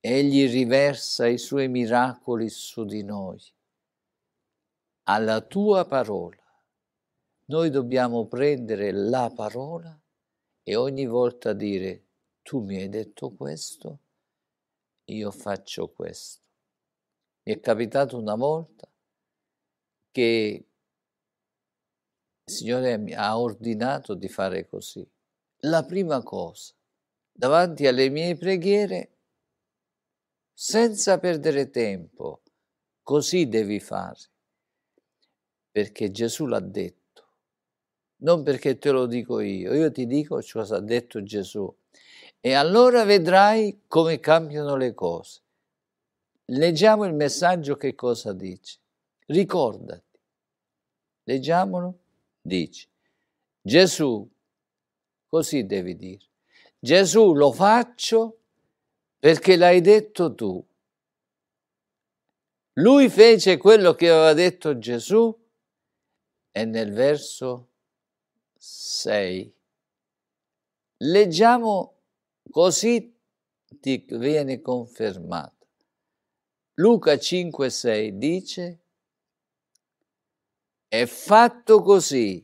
Egli riversa i suoi miracoli su di noi. Alla tua parola. Noi dobbiamo prendere la parola e ogni volta dire tu mi hai detto questo, io faccio questo. Mi è capitato una volta che il Signore mi ha ordinato di fare così. La prima cosa, davanti alle mie preghiere, senza perdere tempo. Così devi fare, perché Gesù l'ha detto. Non perché te lo dico io, io ti dico cosa ha detto Gesù. E allora vedrai come cambiano le cose. Leggiamo il messaggio che cosa dice. Ricordati. Leggiamolo. Dice. Gesù, così devi dire. Gesù lo faccio perché l'hai detto tu. Lui fece quello che aveva detto Gesù e nel verso 6 leggiamo così ti viene confermato. Luca 5,6 dice, è fatto così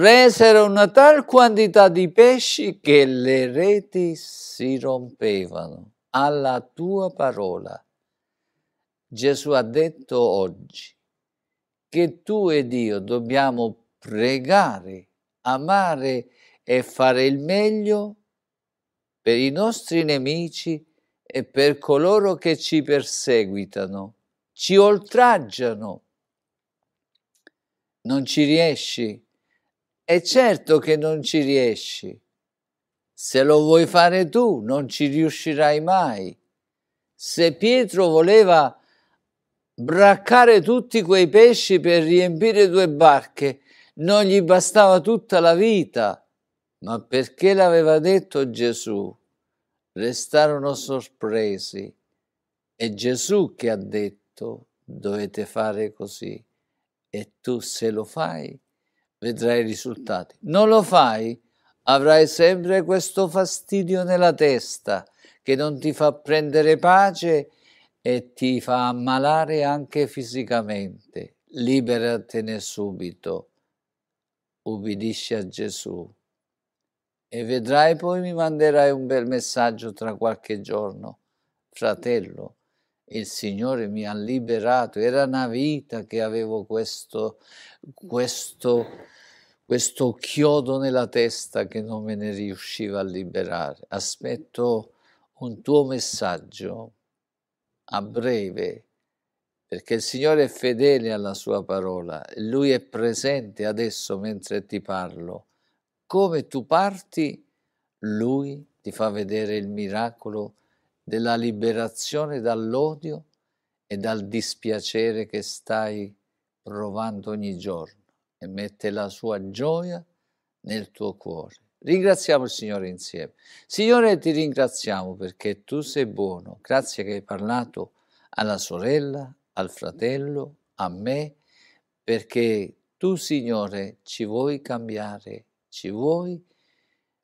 resero una tal quantità di pesci che le reti si rompevano. Alla tua parola, Gesù ha detto oggi che tu ed io dobbiamo pregare, amare e fare il meglio per i nostri nemici e per coloro che ci perseguitano, ci oltraggiano. Non ci riesci è certo che non ci riesci. Se lo vuoi fare tu, non ci riuscirai mai. Se Pietro voleva braccare tutti quei pesci per riempire due barche, non gli bastava tutta la vita. Ma perché l'aveva detto Gesù? Restarono sorpresi. È Gesù che ha detto dovete fare così. E tu se lo fai, vedrai i risultati. Non lo fai, avrai sempre questo fastidio nella testa che non ti fa prendere pace e ti fa ammalare anche fisicamente. Liberatene subito, ubbidisci a Gesù e vedrai poi mi manderai un bel messaggio tra qualche giorno. Fratello, il Signore mi ha liberato. Era una vita che avevo questo, questo, questo chiodo nella testa che non me ne riusciva a liberare. Aspetto un tuo messaggio a breve, perché il Signore è fedele alla sua parola, Lui è presente adesso mentre ti parlo. Come tu parti, Lui ti fa vedere il miracolo della liberazione dall'odio e dal dispiacere che stai provando ogni giorno e mette la sua gioia nel tuo cuore. Ringraziamo il Signore insieme. Signore, ti ringraziamo perché tu sei buono. Grazie che hai parlato alla sorella, al fratello, a me, perché tu, Signore, ci vuoi cambiare, ci vuoi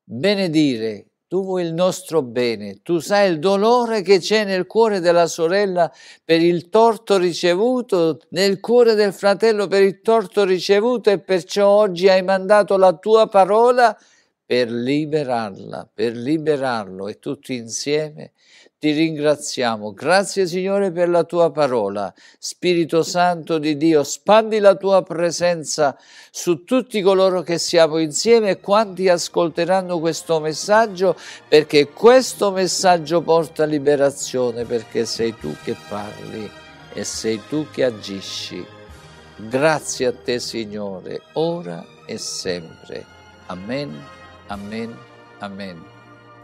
benedire tu vuoi il nostro bene, tu sai il dolore che c'è nel cuore della sorella per il torto ricevuto, nel cuore del fratello per il torto ricevuto e perciò oggi hai mandato la tua parola per liberarla, per liberarlo e tutti insieme ti ringraziamo. Grazie Signore per la tua parola. Spirito Santo di Dio, spandi la tua presenza su tutti coloro che siamo insieme e quanti ascolteranno questo messaggio, perché questo messaggio porta liberazione, perché sei tu che parli e sei tu che agisci. Grazie a te Signore, ora e sempre. Amen, amen, amen.